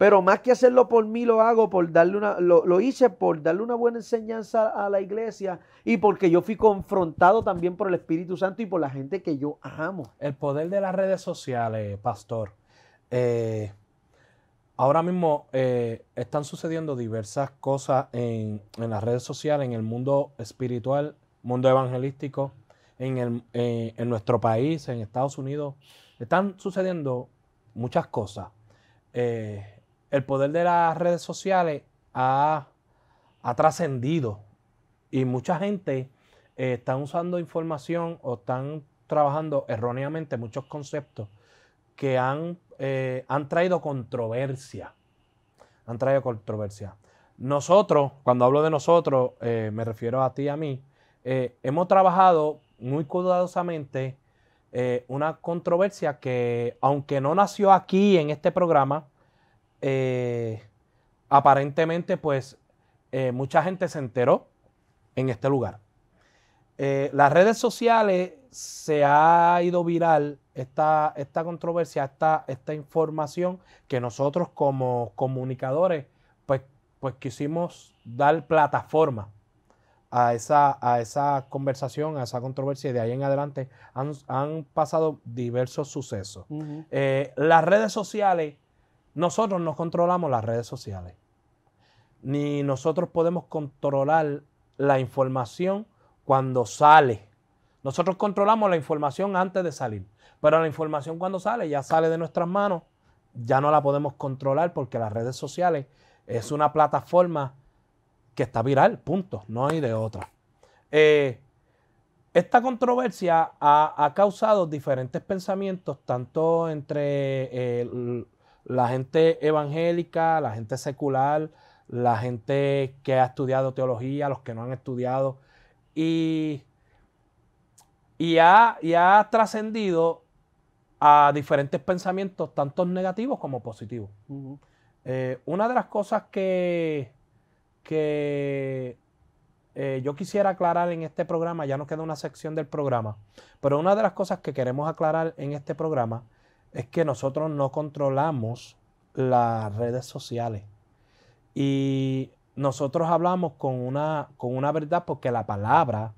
pero más que hacerlo por mí, lo hago por darle una, lo, hice por darle una buena enseñanza a la iglesia y porque yo fui confrontado también por el Espíritu Santo y por la gente que yo amo. El poder de las redes sociales, pastor. Eh, ahora mismo eh, están sucediendo diversas cosas en, las redes sociales, en el mundo espiritual, mundo evangelístico, en, eh, nuestro país, en Estados Unidos. Están sucediendo muchas cosas el poder de las redes sociales ha, trascendido y mucha gente eh, está usando información o están trabajando erróneamente muchos conceptos que han, eh, han traído controversia. Han traído controversia. Nosotros, cuando hablo de nosotros, eh, me refiero a ti y a mí, hemos trabajado muy cuidadosamente una controversia que, aunque no nació aquí en este programa, eh, aparentemente pues eh, mucha gente se enteró en este lugar. Eh, las redes sociales se ha ido viral esta, esta controversia, esta, esta información que nosotros como comunicadores pues, pues quisimos dar plataforma a esa, a esa conversación, a esa controversia, y de ahí en adelante han, pasado diversos sucesos. las redes sociales nosotros no controlamos las redes sociales, ni nosotros podemos controlar la información cuando sale. Nosotros controlamos la información antes de salir, pero la información cuando sale ya sale de nuestras manos, ya no la podemos controlar porque las redes sociales es una plataforma que está viral, punto, no hay de otra. Eh, esta controversia ha, causado diferentes pensamientos, tanto entre la gente evangélica, la gente secular, la gente que ha estudiado teología, los que no han estudiado, y, y ha, trascendido a diferentes pensamientos, tanto negativos como positivos. Eh, una de las cosas que, eh, yo quisiera aclarar en este programa, ya nos queda una sección del programa, pero una de las cosas que queremos aclarar en este programa es que nosotros no controlamos las redes sociales. Y nosotros hablamos con una, con una verdad porque la palabra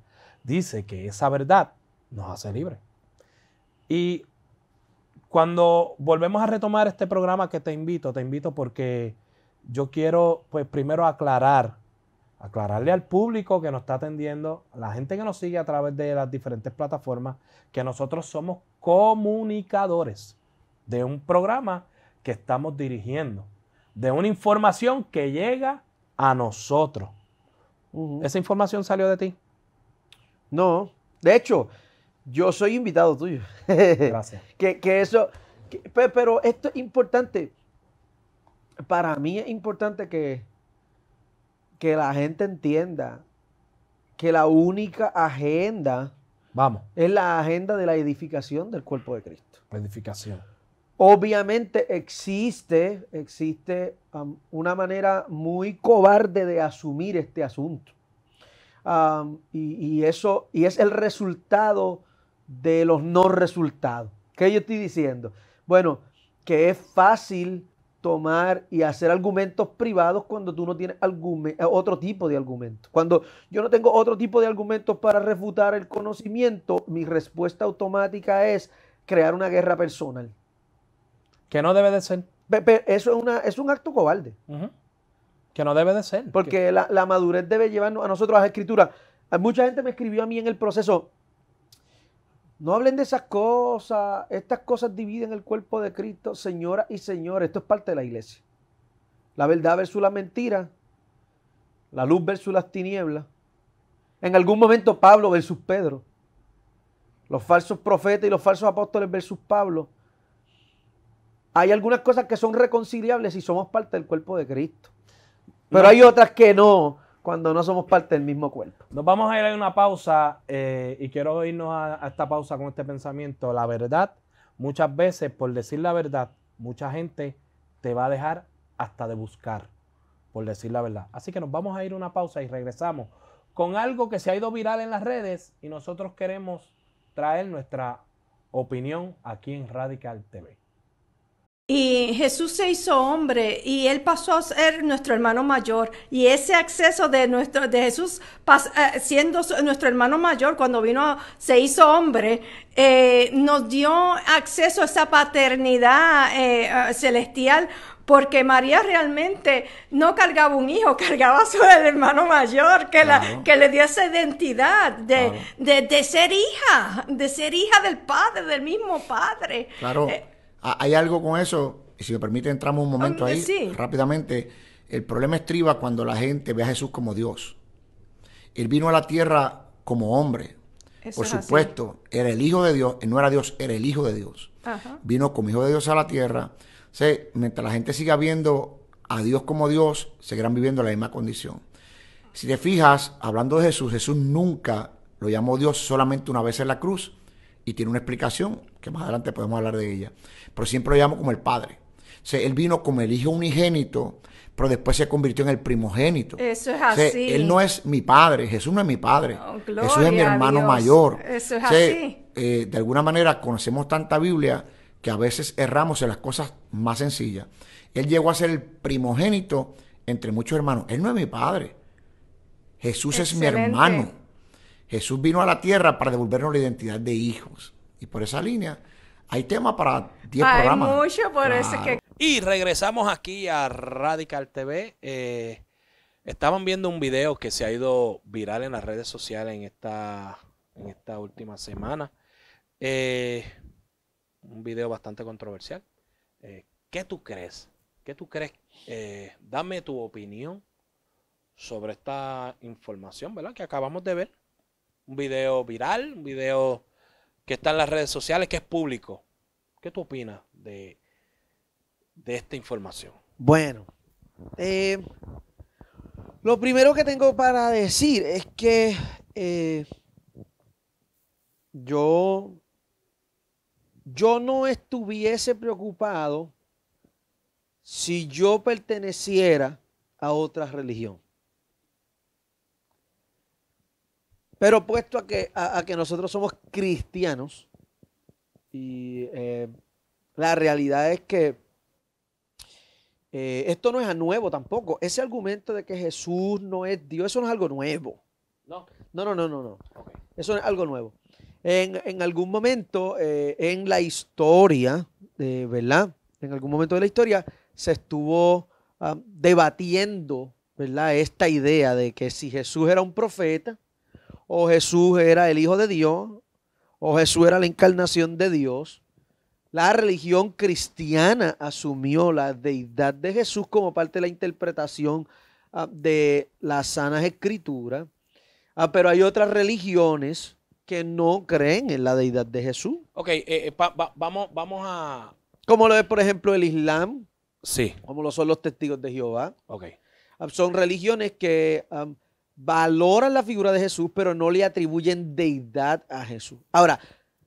dice que esa verdad nos hace libres. Y cuando volvemos a retomar este programa que te invito, te invito porque yo quiero pues primero aclarar, aclararle al público que nos está atendiendo, a la gente que nos sigue a través de las diferentes plataformas, que nosotros somos comunicadores de un programa que estamos dirigiendo, de una información que llega a nosotros. ¿Esa información salió de ti? No, de hecho, yo soy invitado tuyo. Gracias. <laughs> que, eso, pero esto es importante. Para mí es importante que, que la gente entienda que la única agenda Vamos. es la agenda de la edificación del cuerpo de Cristo. Edificación. Obviamente existe, existe um, una manera muy cobarde de asumir este asunto. Um, y, eso y es el resultado de los no resultados. ¿Qué yo estoy diciendo? Bueno, que es fácil tomar y hacer argumentos privados cuando tú no tienes eh, otro tipo de argumentos. Cuando yo no tengo otro tipo de argumentos para refutar el conocimiento, mi respuesta automática es crear una guerra personal. Que no debe de ser. eso es, una, es un acto cobarde. Que no debe de ser. Porque la, madurez debe llevarnos a nosotros a las escrituras. Mucha gente me escribió a mí en el proceso. No hablen de esas cosas. Estas cosas dividen el cuerpo de Cristo, señoras y señores. Esto es parte de la iglesia. La verdad versus la mentira. La luz versus las tinieblas. En algún momento Pablo versus Pedro. Los falsos profetas y los falsos apóstoles versus Pablo hay algunas cosas que son reconciliables si somos parte del cuerpo de Cristo. Pero hay otras que no, cuando no somos parte del mismo cuerpo. Nos vamos a ir a una pausa eh, y quiero irnos a, a esta pausa con este pensamiento. La verdad, muchas veces por decir la verdad, mucha gente te va a dejar hasta de buscar, por decir la verdad. Así que nos vamos a ir a una pausa y regresamos con algo que se ha ido viral en las redes y nosotros queremos traer nuestra opinión aquí en Radical TV. Y Jesús se hizo hombre y él pasó a ser nuestro hermano mayor. Y ese acceso de, nuestro, de Jesús eh, siendo nuestro hermano mayor cuando vino, se hizo hombre, eh, nos dio acceso a esa paternidad eh, celestial porque María realmente no cargaba un hijo, <laughs> cargaba a su hermano mayor, que, la, que le dio esa identidad de, ser hija, de ser hija del padre, del mismo padre. Claro. Hay algo con eso, y si me permite entramos un momento ahí rápidamente. El problema estriba cuando la gente ve a Jesús como Dios. Él vino a la tierra como hombre. Por supuesto, era el Hijo de Dios. Él no era Dios, era el Hijo de Dios. Vino como Hijo de Dios a la tierra. se mientras la gente siga viendo a Dios como Dios, seguirán viviendo la misma condición. Si te fijas, hablando de Jesús, Jesús nunca lo llamó Dios solamente una vez en la cruz y tiene una explicación que más adelante podemos hablar de ella. Pero siempre lo llamo como el padre. él vino como el hijo unigénito, pero después se convirtió en el primogénito. Eso es así. él no es mi padre, Jesús no es mi padre. Jesús es mi hermano mayor. Eso es así. Eh, de alguna manera conocemos tanta Biblia que a veces erramos en las cosas más sencillas. Él llegó a ser el primogénito entre muchos hermanos. Él no es mi padre. Jesús es mi hermano. Jesús vino a la tierra para devolvernos la identidad de hijos. Y por esa línea hay tema para 10 programas. Hay mucho, por eso que... Y regresamos aquí a Radical TV. Eh, estaban viendo un video que se ha ido viral en las redes sociales en esta, en esta última semana. Eh, un video bastante controversial. Eh, ¿Qué tú crees? ¿Qué tú crees? dame tu opinión sobre esta información, ¿verdad? Que acabamos de ver un video viral, un video que está en las redes sociales, que es público. ¿Qué tú opinas de, de esta información? Bueno, eh, lo primero que tengo para decir es que eh, yo, yo no estuviese preocupado si yo perteneciera a otra religión. Pero puesto a que, nosotros somos cristianos, y eh, la realidad es que eh, esto no es a nuevo tampoco. Ese argumento de que Jesús no es Dios, eso no es algo nuevo. No, no, no, no, no. Eso es algo nuevo. En, algún momento eh, en la historia, ¿verdad? En algún momento de la historia se estuvo ah, debatiendo, ¿verdad? Esta idea de que si Jesús era un profeta, o Jesús era el Hijo de Dios, o Jesús era la encarnación de Dios. La religión cristiana asumió la deidad de Jesús como parte de la interpretación ah, de las sanas escrituras, ah, pero hay otras religiones que no creen en la deidad de Jesús. Ok, eh, eh, vamos, vamos a... Como lo es, por ejemplo, el Islam. Sí. Como lo son los testigos de Jehová. Ok. Ah, son religiones que valoran la figura de Jesús, pero no le atribuyen deidad a Jesús. Ahora,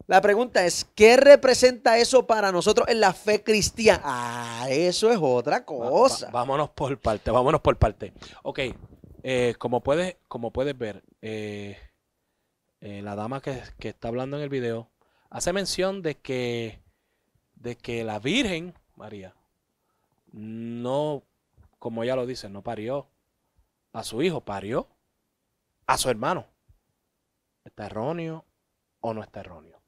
la pregunta es, ¿qué representa eso para nosotros en la fe cristiana? Ah, eso es otra cosa. vámonos por parte, vámonos por parte. Ok, eh, como, puedes, como puedes ver, eh, eh, la dama que, que, está hablando en el video hace mención de que, de que la Virgen María no, como ya lo dice, no parió a su hijo, parió a su hermano. ¿Está erróneo o no está erróneo?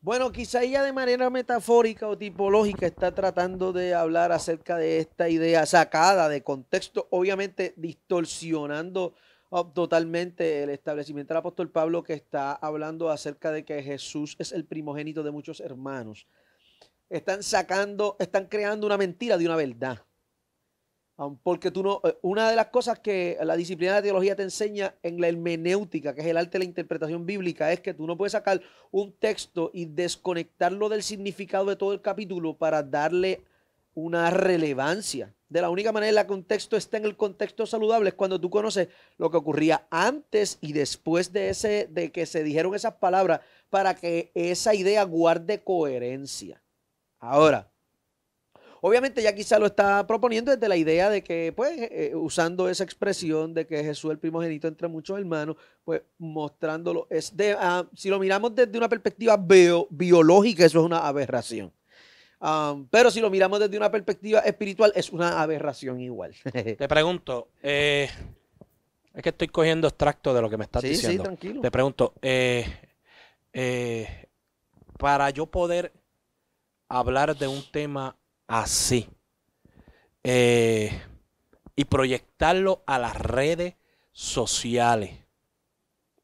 Bueno, quizá ella de manera metafórica o tipológica está tratando de hablar acerca de esta idea sacada de contexto, obviamente distorsionando oh, totalmente el establecimiento del apóstol Pablo que está hablando acerca de que Jesús es el primogénito de muchos hermanos. Están sacando, están creando una mentira de una verdad. Um, porque tú no, eh, una de las cosas que la disciplina de teología te enseña en la hermenéutica, que es el arte de la interpretación bíblica, es que tú no puedes sacar un texto y desconectarlo del significado de todo el capítulo para darle una relevancia. De la única manera que un texto está en el contexto saludable es cuando tú conoces lo que ocurría antes y después de ese de que se dijeron esas palabras para que esa idea guarde coherencia. Ahora, Obviamente ya quizá lo está proponiendo desde la idea de que, pues, eh, eh, usando esa expresión de que Jesús es el primogénito entre muchos hermanos, pues mostrándolo. Es de, ah, si lo miramos desde una perspectiva biológica, eso es una aberración. pero si lo miramos desde una perspectiva espiritual, es una aberración igual. <laughs> Te pregunto, eh, es que estoy cogiendo extracto de lo que me estás diciendo. Sí, tranquilo. Te pregunto, para yo poder hablar de un tema así. Eh, y proyectarlo a las redes sociales.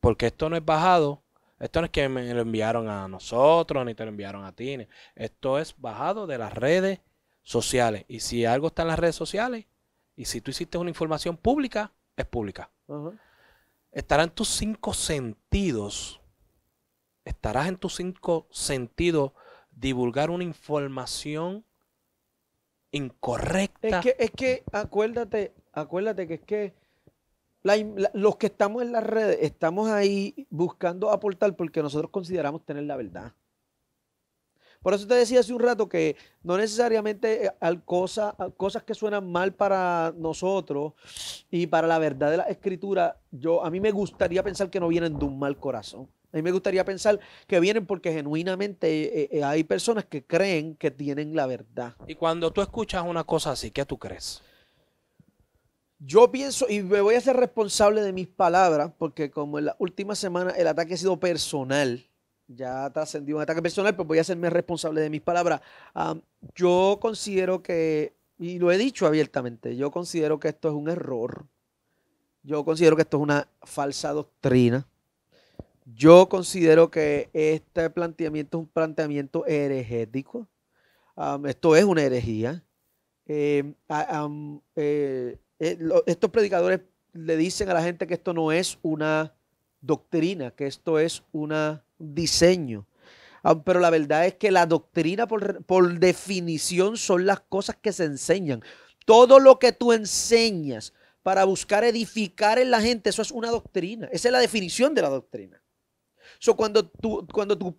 Porque esto no es bajado. Esto no es que me lo enviaron a nosotros, ni te lo enviaron a ti. Esto es bajado de las redes sociales. Y si algo está en las redes sociales, y si tú hiciste una información pública, es pública. Estará en tus cinco sentidos. Estarás en tus cinco sentidos divulgar una información incorrecta. Es que, es que acuérdate, acuérdate que es que los que estamos en las redes estamos ahí buscando aportar porque nosotros consideramos tener la verdad. Por eso te decía hace un rato que no necesariamente eh, al cosa, cosas que suenan mal para nosotros y para la verdad de la escritura, yo, a mí me gustaría pensar que no vienen de un mal corazón. A mí me gustaría pensar que vienen porque genuinamente eh, eh, hay personas que creen que tienen la verdad. Y cuando tú escuchas una cosa así, ¿qué tú crees? Yo pienso, y me voy a ser responsable de mis palabras, porque como en la última semana el ataque ha sido personal, ya trascendió un ataque personal, pero pues voy a hacerme responsable de mis palabras. Ah, yo considero que, y lo he dicho abiertamente, yo considero que esto es un error. Yo considero que esto es una falsa doctrina. Yo considero que este planteamiento es un planteamiento herejético. Ah, esto es una herejía. Eh, eh, eh, estos predicadores le dicen a la gente que esto no es una doctrina, que esto es una diseño. Ah, pero la verdad es que la doctrina, por, definición, son las cosas que se enseñan. Todo lo que tú enseñas para buscar edificar en la gente, eso es una doctrina. Esa es la definición de la doctrina. So, cuando, tu, cuando tu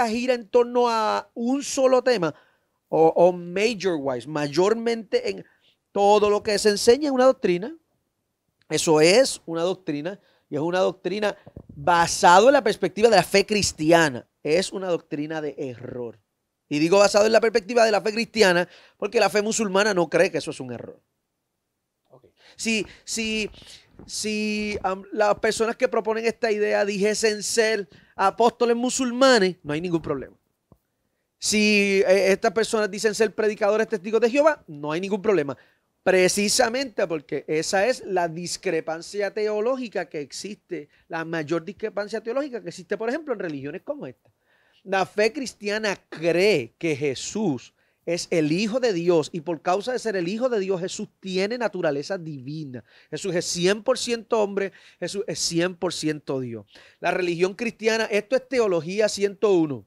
gira en torno a un solo tema, o, major wise, mayormente en todo lo que se enseña es una doctrina, eso es una doctrina y es una doctrina basado en la perspectiva de la fe cristiana. Es una doctrina de error. Y digo basado en la perspectiva de la fe cristiana porque la fe musulmana no cree que eso es un error. Si, si, las personas que proponen esta idea dijesen ser apóstoles musulmanes, no hay ningún problema. Si eh, estas personas dicen ser predicadores testigos de Jehová, no hay ningún problema. Precisamente porque esa es la discrepancia teológica que existe, la mayor discrepancia teológica que existe, por ejemplo, en religiones como esta. La fe cristiana cree que Jesús es el Hijo de Dios y por causa de ser el Hijo de Dios, Jesús tiene naturaleza divina. Jesús es 100% hombre, Jesús es 100% Dios. La religión cristiana, esto es teología 101.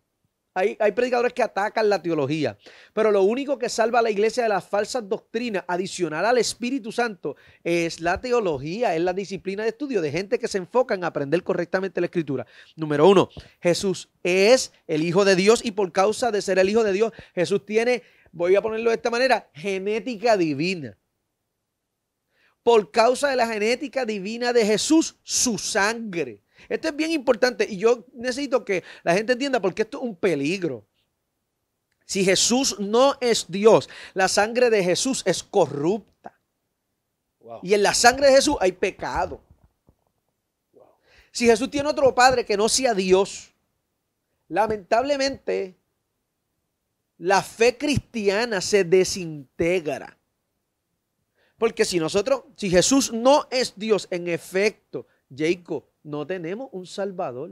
Hay, predicadores que atacan la teología, pero lo único que salva a la iglesia de las falsas doctrinas, adicional al Espíritu Santo, es la teología, es la disciplina de estudio de gente que se enfoca en aprender correctamente la escritura. Número uno, Jesús es el Hijo de Dios y por causa de ser el Hijo de Dios, Jesús tiene, voy a ponerlo de esta manera, genética divina. Por causa de la genética divina de Jesús, su sangre esto es bien importante y yo necesito que la gente entienda porque esto es un peligro. Si Jesús no es Dios, la sangre de Jesús es corrupta. Y en la sangre de Jesús hay pecado. Si Jesús tiene otro padre que no sea Dios, lamentablemente la fe cristiana se desintegra. Porque si nosotros, si Jesús no es Dios, en efecto, Jacob, no tenemos un Salvador.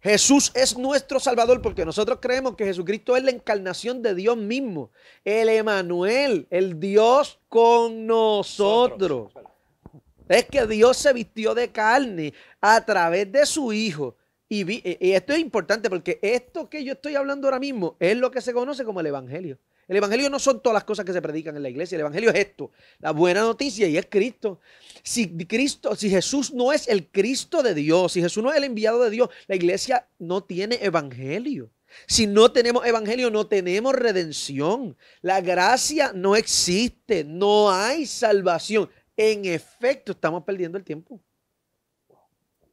Jesús es nuestro Salvador porque nosotros creemos que Jesucristo es la encarnación de Dios mismo, el Emanuel, el Dios con nosotros. Es que Dios se vistió de carne a través de su Hijo. Y, y, esto es importante porque esto que yo estoy hablando ahora mismo es lo que se conoce como el Evangelio. El Evangelio no son todas las cosas que se predican en la iglesia. El Evangelio es esto, la buena noticia y es Cristo. Si Cristo, si Jesús no es el Cristo de Dios, si Jesús no es el enviado de Dios, la iglesia no tiene Evangelio. Si no tenemos evangelio, no tenemos redención. La gracia no existe, no hay salvación. En efecto, estamos perdiendo el tiempo.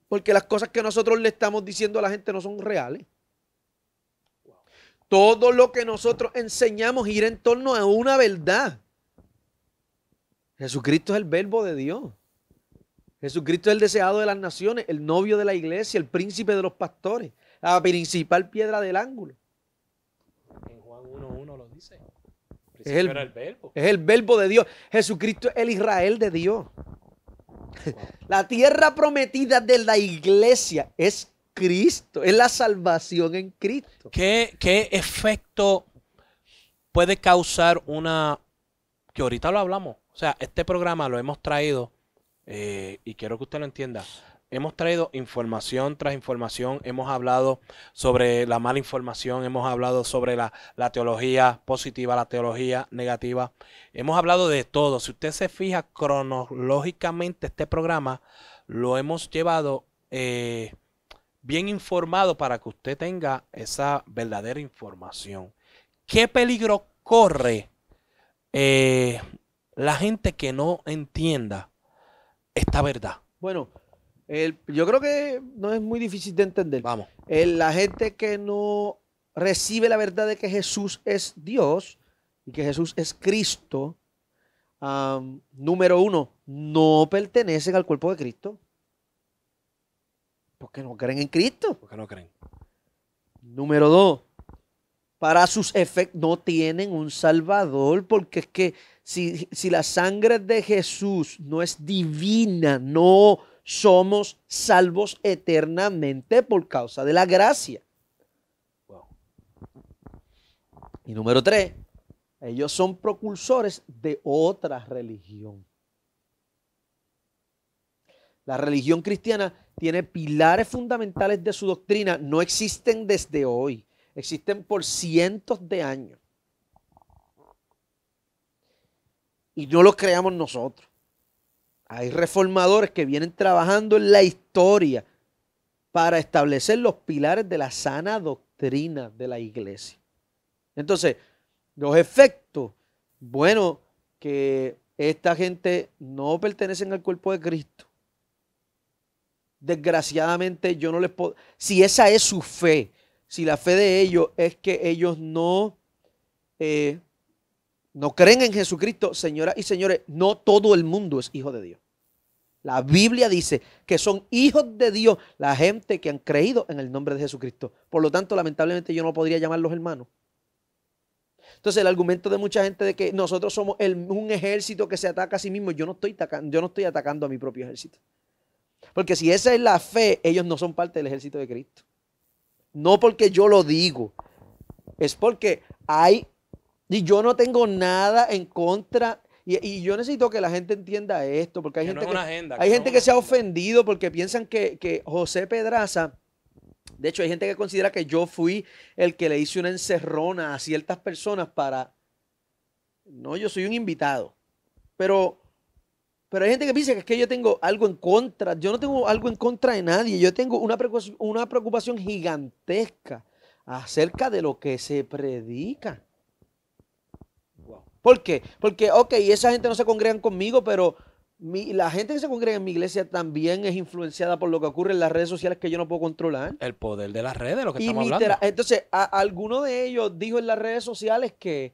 Porque las cosas que nosotros le estamos diciendo a la gente no son reales. Todo lo que nosotros enseñamos gira en torno a una verdad. Jesucristo es el verbo de Dios. Jesucristo es el deseado de las naciones, el novio de la iglesia, el príncipe de los pastores, la principal piedra del ángulo. En Juan 1.1 lo dice. Es el, verbo. es el de Dios. Jesucristo es el Israel de Dios. <laughs> La tierra prometida de la iglesia es Cristo, es la salvación en Cristo. ¿Qué, qué efecto puede causar una... que ahorita lo hablamos, o sea, este programa lo hemos traído, eh, y quiero que usted lo entienda, hemos traído información tras información, hemos hablado sobre la mala información, hemos hablado sobre la, teología positiva, la teología negativa, hemos hablado de todo. Si usted se fija cronológicamente este programa, lo hemos llevado eh, bien informado para que usted tenga esa verdadera información. ¿Qué peligro corre eh, la gente que no entienda esta verdad? Bueno, yo creo que no es muy difícil de entender. Vamos. la gente que no recibe la verdad de que Jesús es Dios y que Jesús es Cristo, número uno, no pertenecen al cuerpo de Cristo. Porque no creen en Cristo. Porque no creen. Número dos, para sus efectos no tienen un salvador, porque es que si, la sangre de Jesús no es divina, no somos salvos eternamente por causa de la gracia. Y número tres, ellos son propulsores de otra religión. La religión cristiana tiene pilares fundamentales de su doctrina, no existen desde hoy, existen por cientos de años. Y no los creamos nosotros. Hay reformadores que vienen trabajando en la historia para establecer los pilares de la sana doctrina de la iglesia. Entonces, los efectos, bueno, que esta gente no pertenecen al cuerpo de Cristo Desgraciadamente yo no les puedo... Si esa es su fe, si la fe de ellos es que ellos no, eh, no creen en Jesucristo, señoras y señores, no todo el mundo es hijo de Dios. La Biblia dice que son hijos de Dios la gente que han creído en el nombre de Jesucristo. Por lo tanto, lamentablemente yo no podría llamarlos hermanos. Entonces, el argumento de mucha gente de que nosotros somos un ejército que se ataca a sí mismo, yo no estoy, yo no estoy atacando a mi propio ejército. Porque si esa es la fe, ellos no son parte del ejército de Cristo. No porque yo lo digo, es porque hay, y yo no tengo nada en contra y, yo necesito que la gente entienda esto, porque hay gente, que, hay gente que se ha ofendido porque piensan que, que, José Pedraza, de hecho hay gente que considera que yo fui el que le hice una encerrona a ciertas personas para... No, yo soy un invitado, pero pero hay gente que piensa que es que yo tengo algo en contra. Yo no tengo algo en contra de nadie. Yo tengo una preocupación, una preocupación gigantesca acerca de lo que se predica. ¿Por qué? Porque, ok, esa gente no se congregan conmigo, pero la gente que se congrega en mi iglesia también es influenciada por lo que ocurre en las redes sociales que yo no puedo controlar. El poder de las redes, lo que estamos hablando. Entonces, alguno de ellos dijo en las redes sociales que,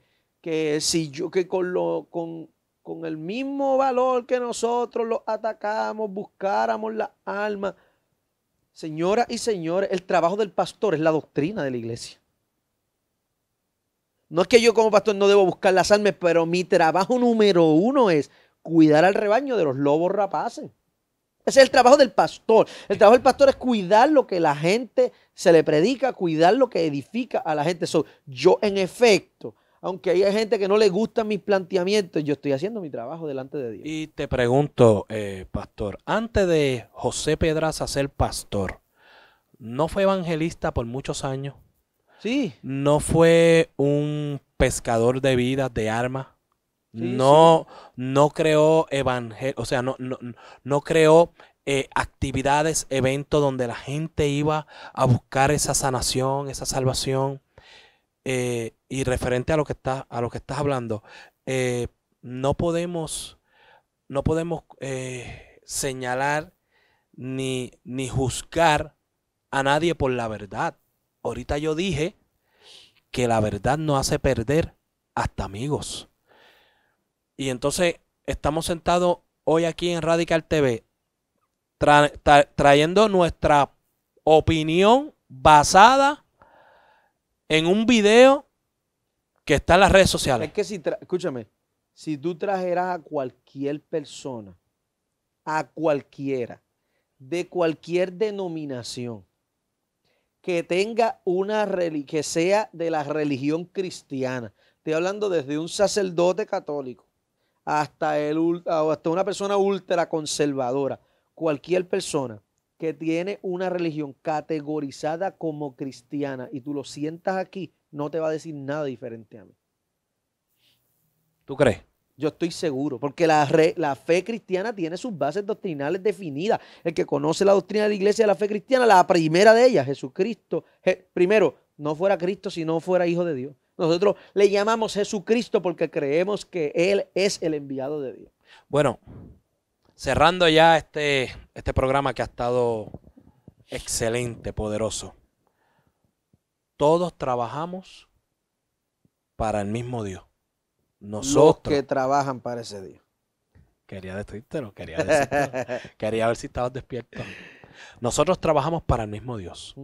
si yo, que con lo, con, con el mismo valor que nosotros los atacamos, buscáramos la alma. Señoras y señores, el trabajo del pastor es la doctrina de la iglesia. No es que yo como pastor no debo buscar las almas, pero mi trabajo número uno es cuidar al rebaño de los lobos rapaces. Ese es el trabajo del pastor. El trabajo del pastor es cuidar lo que la gente se le predica, cuidar lo que edifica a la gente. yo, en efecto, aunque hay gente que no le gustan mis planteamientos, yo estoy haciendo mi trabajo delante de Dios. Y te pregunto, eh, pastor, antes de José Pedraza ser pastor, ¿no fue evangelista por muchos años? Sí. ¿No fue un pescador de vidas, de armas? no, no creó evangelio, o sea, no, no, creó eh, actividades, eventos donde la gente iba a buscar esa sanación, esa salvación. Eh, y referente a lo que estás a lo que estás hablando, eh, no podemos, no podemos eh, señalar ni, ni juzgar a nadie por la verdad. Ahorita yo dije que la verdad no hace perder hasta amigos. Y entonces estamos sentados hoy aquí en Radical TV trayendo nuestra opinión basada en un video que está en las redes sociales. Es que si, escúchame, si tú trajeras a cualquier persona, a cualquiera, de cualquier denominación, que tenga una que sea de la religión cristiana, estoy hablando desde un sacerdote católico hasta, el, hasta una persona ultra conservadora, cualquier persona que tiene una religión categorizada como cristiana y tú lo sientas aquí, no te va a decir nada diferente a mí. ¿Tú crees? Yo estoy seguro, porque la, fe cristiana tiene sus bases doctrinales definidas. El que conoce la doctrina de la iglesia de la fe cristiana, la primera de ellas, Jesucristo. primero, no fuera Cristo si no fuera Hijo de Dios. Nosotros le llamamos Jesucristo porque creemos que Él es el enviado de Dios. Bueno, cerrando ya este, este programa que ha estado excelente, poderoso. Todos trabajamos para el mismo Dios. Nosotros. Los que trabajan para ese Dios. Quería no, quería <laughs> quería ver si estabas despierto. Nosotros trabajamos para el mismo Dios.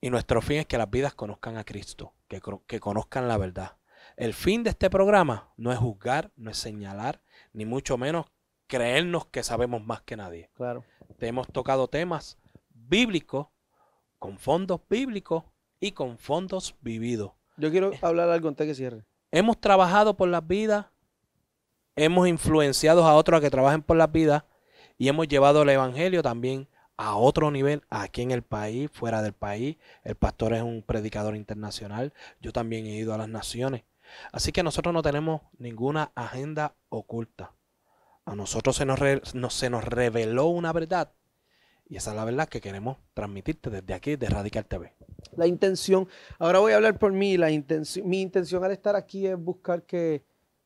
Y nuestro fin es que las vidas conozcan a Cristo, que, que conozcan la verdad. El fin de este programa no es juzgar, no es señalar, ni mucho menos creernos que sabemos más que nadie. Claro. Te hemos tocado temas bíblicos, con fondos bíblicos, y con fondos vividos. Yo quiero eh. hablar algo te que cierre. Hemos trabajado por las vidas, hemos influenciado a otros a que trabajen por las vidas y hemos llevado el evangelio también a otro nivel aquí en el país, fuera del país. El pastor es un predicador internacional. Yo también he ido a las naciones. Así que nosotros no tenemos ninguna agenda oculta. A nosotros se nos, se nos reveló una verdad y esa es la verdad que queremos transmitirte desde aquí, de Radical TV. La intención, ahora voy a hablar por mí, la mi intención al estar aquí es buscar que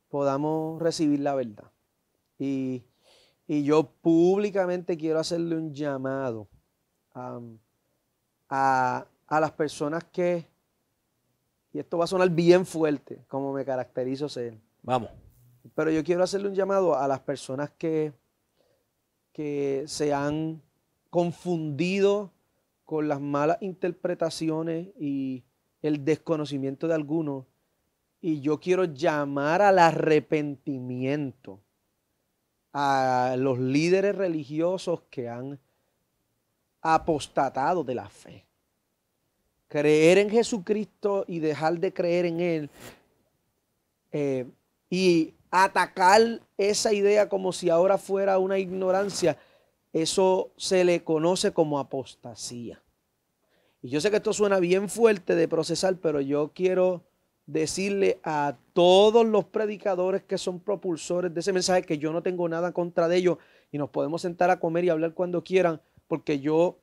podamos recibir la verdad. Y, yo públicamente quiero hacerle un llamado um, a, las personas que, y esto va a sonar bien fuerte, como me caracterizo ser. Vamos. Pero yo quiero hacerle un llamado a las personas que, que se han confundido con las malas interpretaciones y el desconocimiento de algunos. Y yo quiero llamar al arrepentimiento a los líderes religiosos que han apostatado de la fe. Creer en Jesucristo y dejar de creer en Él eh, y atacar esa idea como si ahora fuera una ignorancia eso se le conoce como apostasía. Y yo sé que esto suena bien fuerte de procesar, pero yo quiero decirle a todos los predicadores que son propulsores de ese mensaje que yo no tengo nada contra de ellos y nos podemos sentar a comer y hablar cuando quieran, porque yo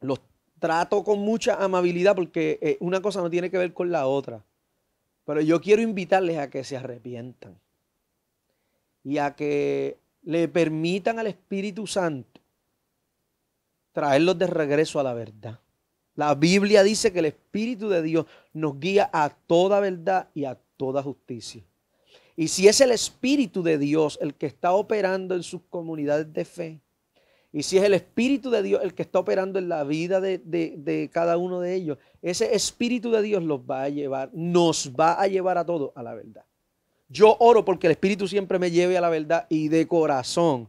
los trato con mucha amabilidad porque eh, una cosa no tiene que ver con la otra. Pero yo quiero invitarles a que se arrepientan y a que le permitan al Espíritu Santo traerlos de regreso a la verdad. La Biblia dice que el Espíritu de Dios nos guía a toda verdad y a toda justicia. Y si es el Espíritu de Dios el que está operando en sus comunidades de fe, y si es el Espíritu de Dios el que está operando en la vida de, cada uno de ellos, ese Espíritu de Dios los va a llevar, nos va a llevar a todos a la verdad. Yo oro porque el Espíritu siempre me lleve a la verdad y de corazón.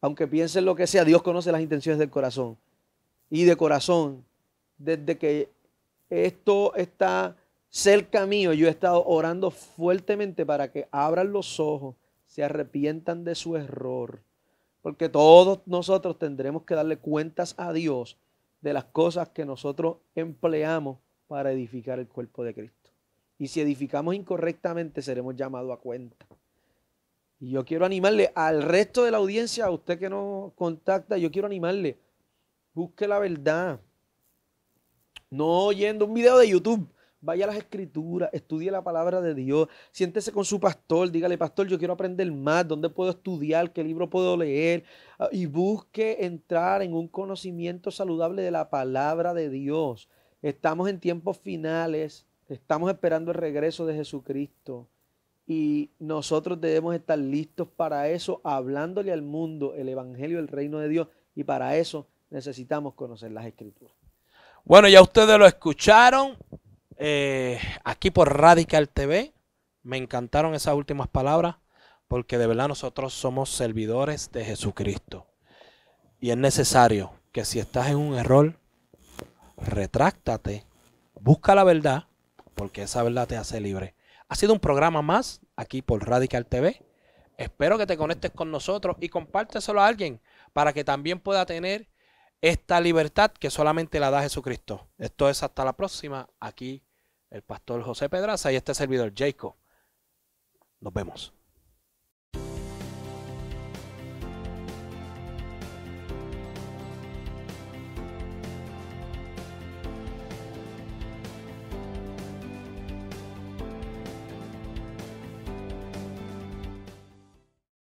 Aunque piensen lo que sea, Dios conoce las intenciones del corazón. Y de corazón, desde que esto está cerca mío, yo he estado orando fuertemente para que abran los ojos, se arrepientan de su error. Porque todos nosotros tendremos que darle cuentas a Dios de las cosas que nosotros empleamos para edificar el cuerpo de Cristo. Y si edificamos incorrectamente, seremos llamados a cuenta. Y yo quiero animarle al resto de la audiencia, a usted que nos contacta, yo quiero animarle. Busque la verdad. No oyendo un video de YouTube. Vaya a las escrituras, estudie la palabra de Dios, siéntese con su pastor, dígale, pastor, yo quiero aprender más, ¿dónde puedo estudiar? ¿Qué libro puedo leer? Ah, y busque entrar en un conocimiento saludable de la palabra de Dios. Estamos en tiempos finales, Estamos esperando el regreso de Jesucristo y nosotros debemos estar listos para eso, hablándole al mundo el Evangelio del Reino de Dios y para eso necesitamos conocer las Escrituras. Bueno, ya ustedes lo escucharon eh, aquí por Radical TV. Me encantaron esas últimas palabras porque de verdad nosotros somos servidores de Jesucristo. Y es necesario que si estás en un error, retráctate, busca la verdad porque esa verdad te hace libre. Ha sido un programa más aquí por Radical TV. Espero que te conectes con nosotros y compárteselo a alguien para que también pueda tener esta libertad que solamente la da Jesucristo. Esto es hasta la próxima. Aquí el pastor José Pedraza y este servidor Jacob. Nos vemos.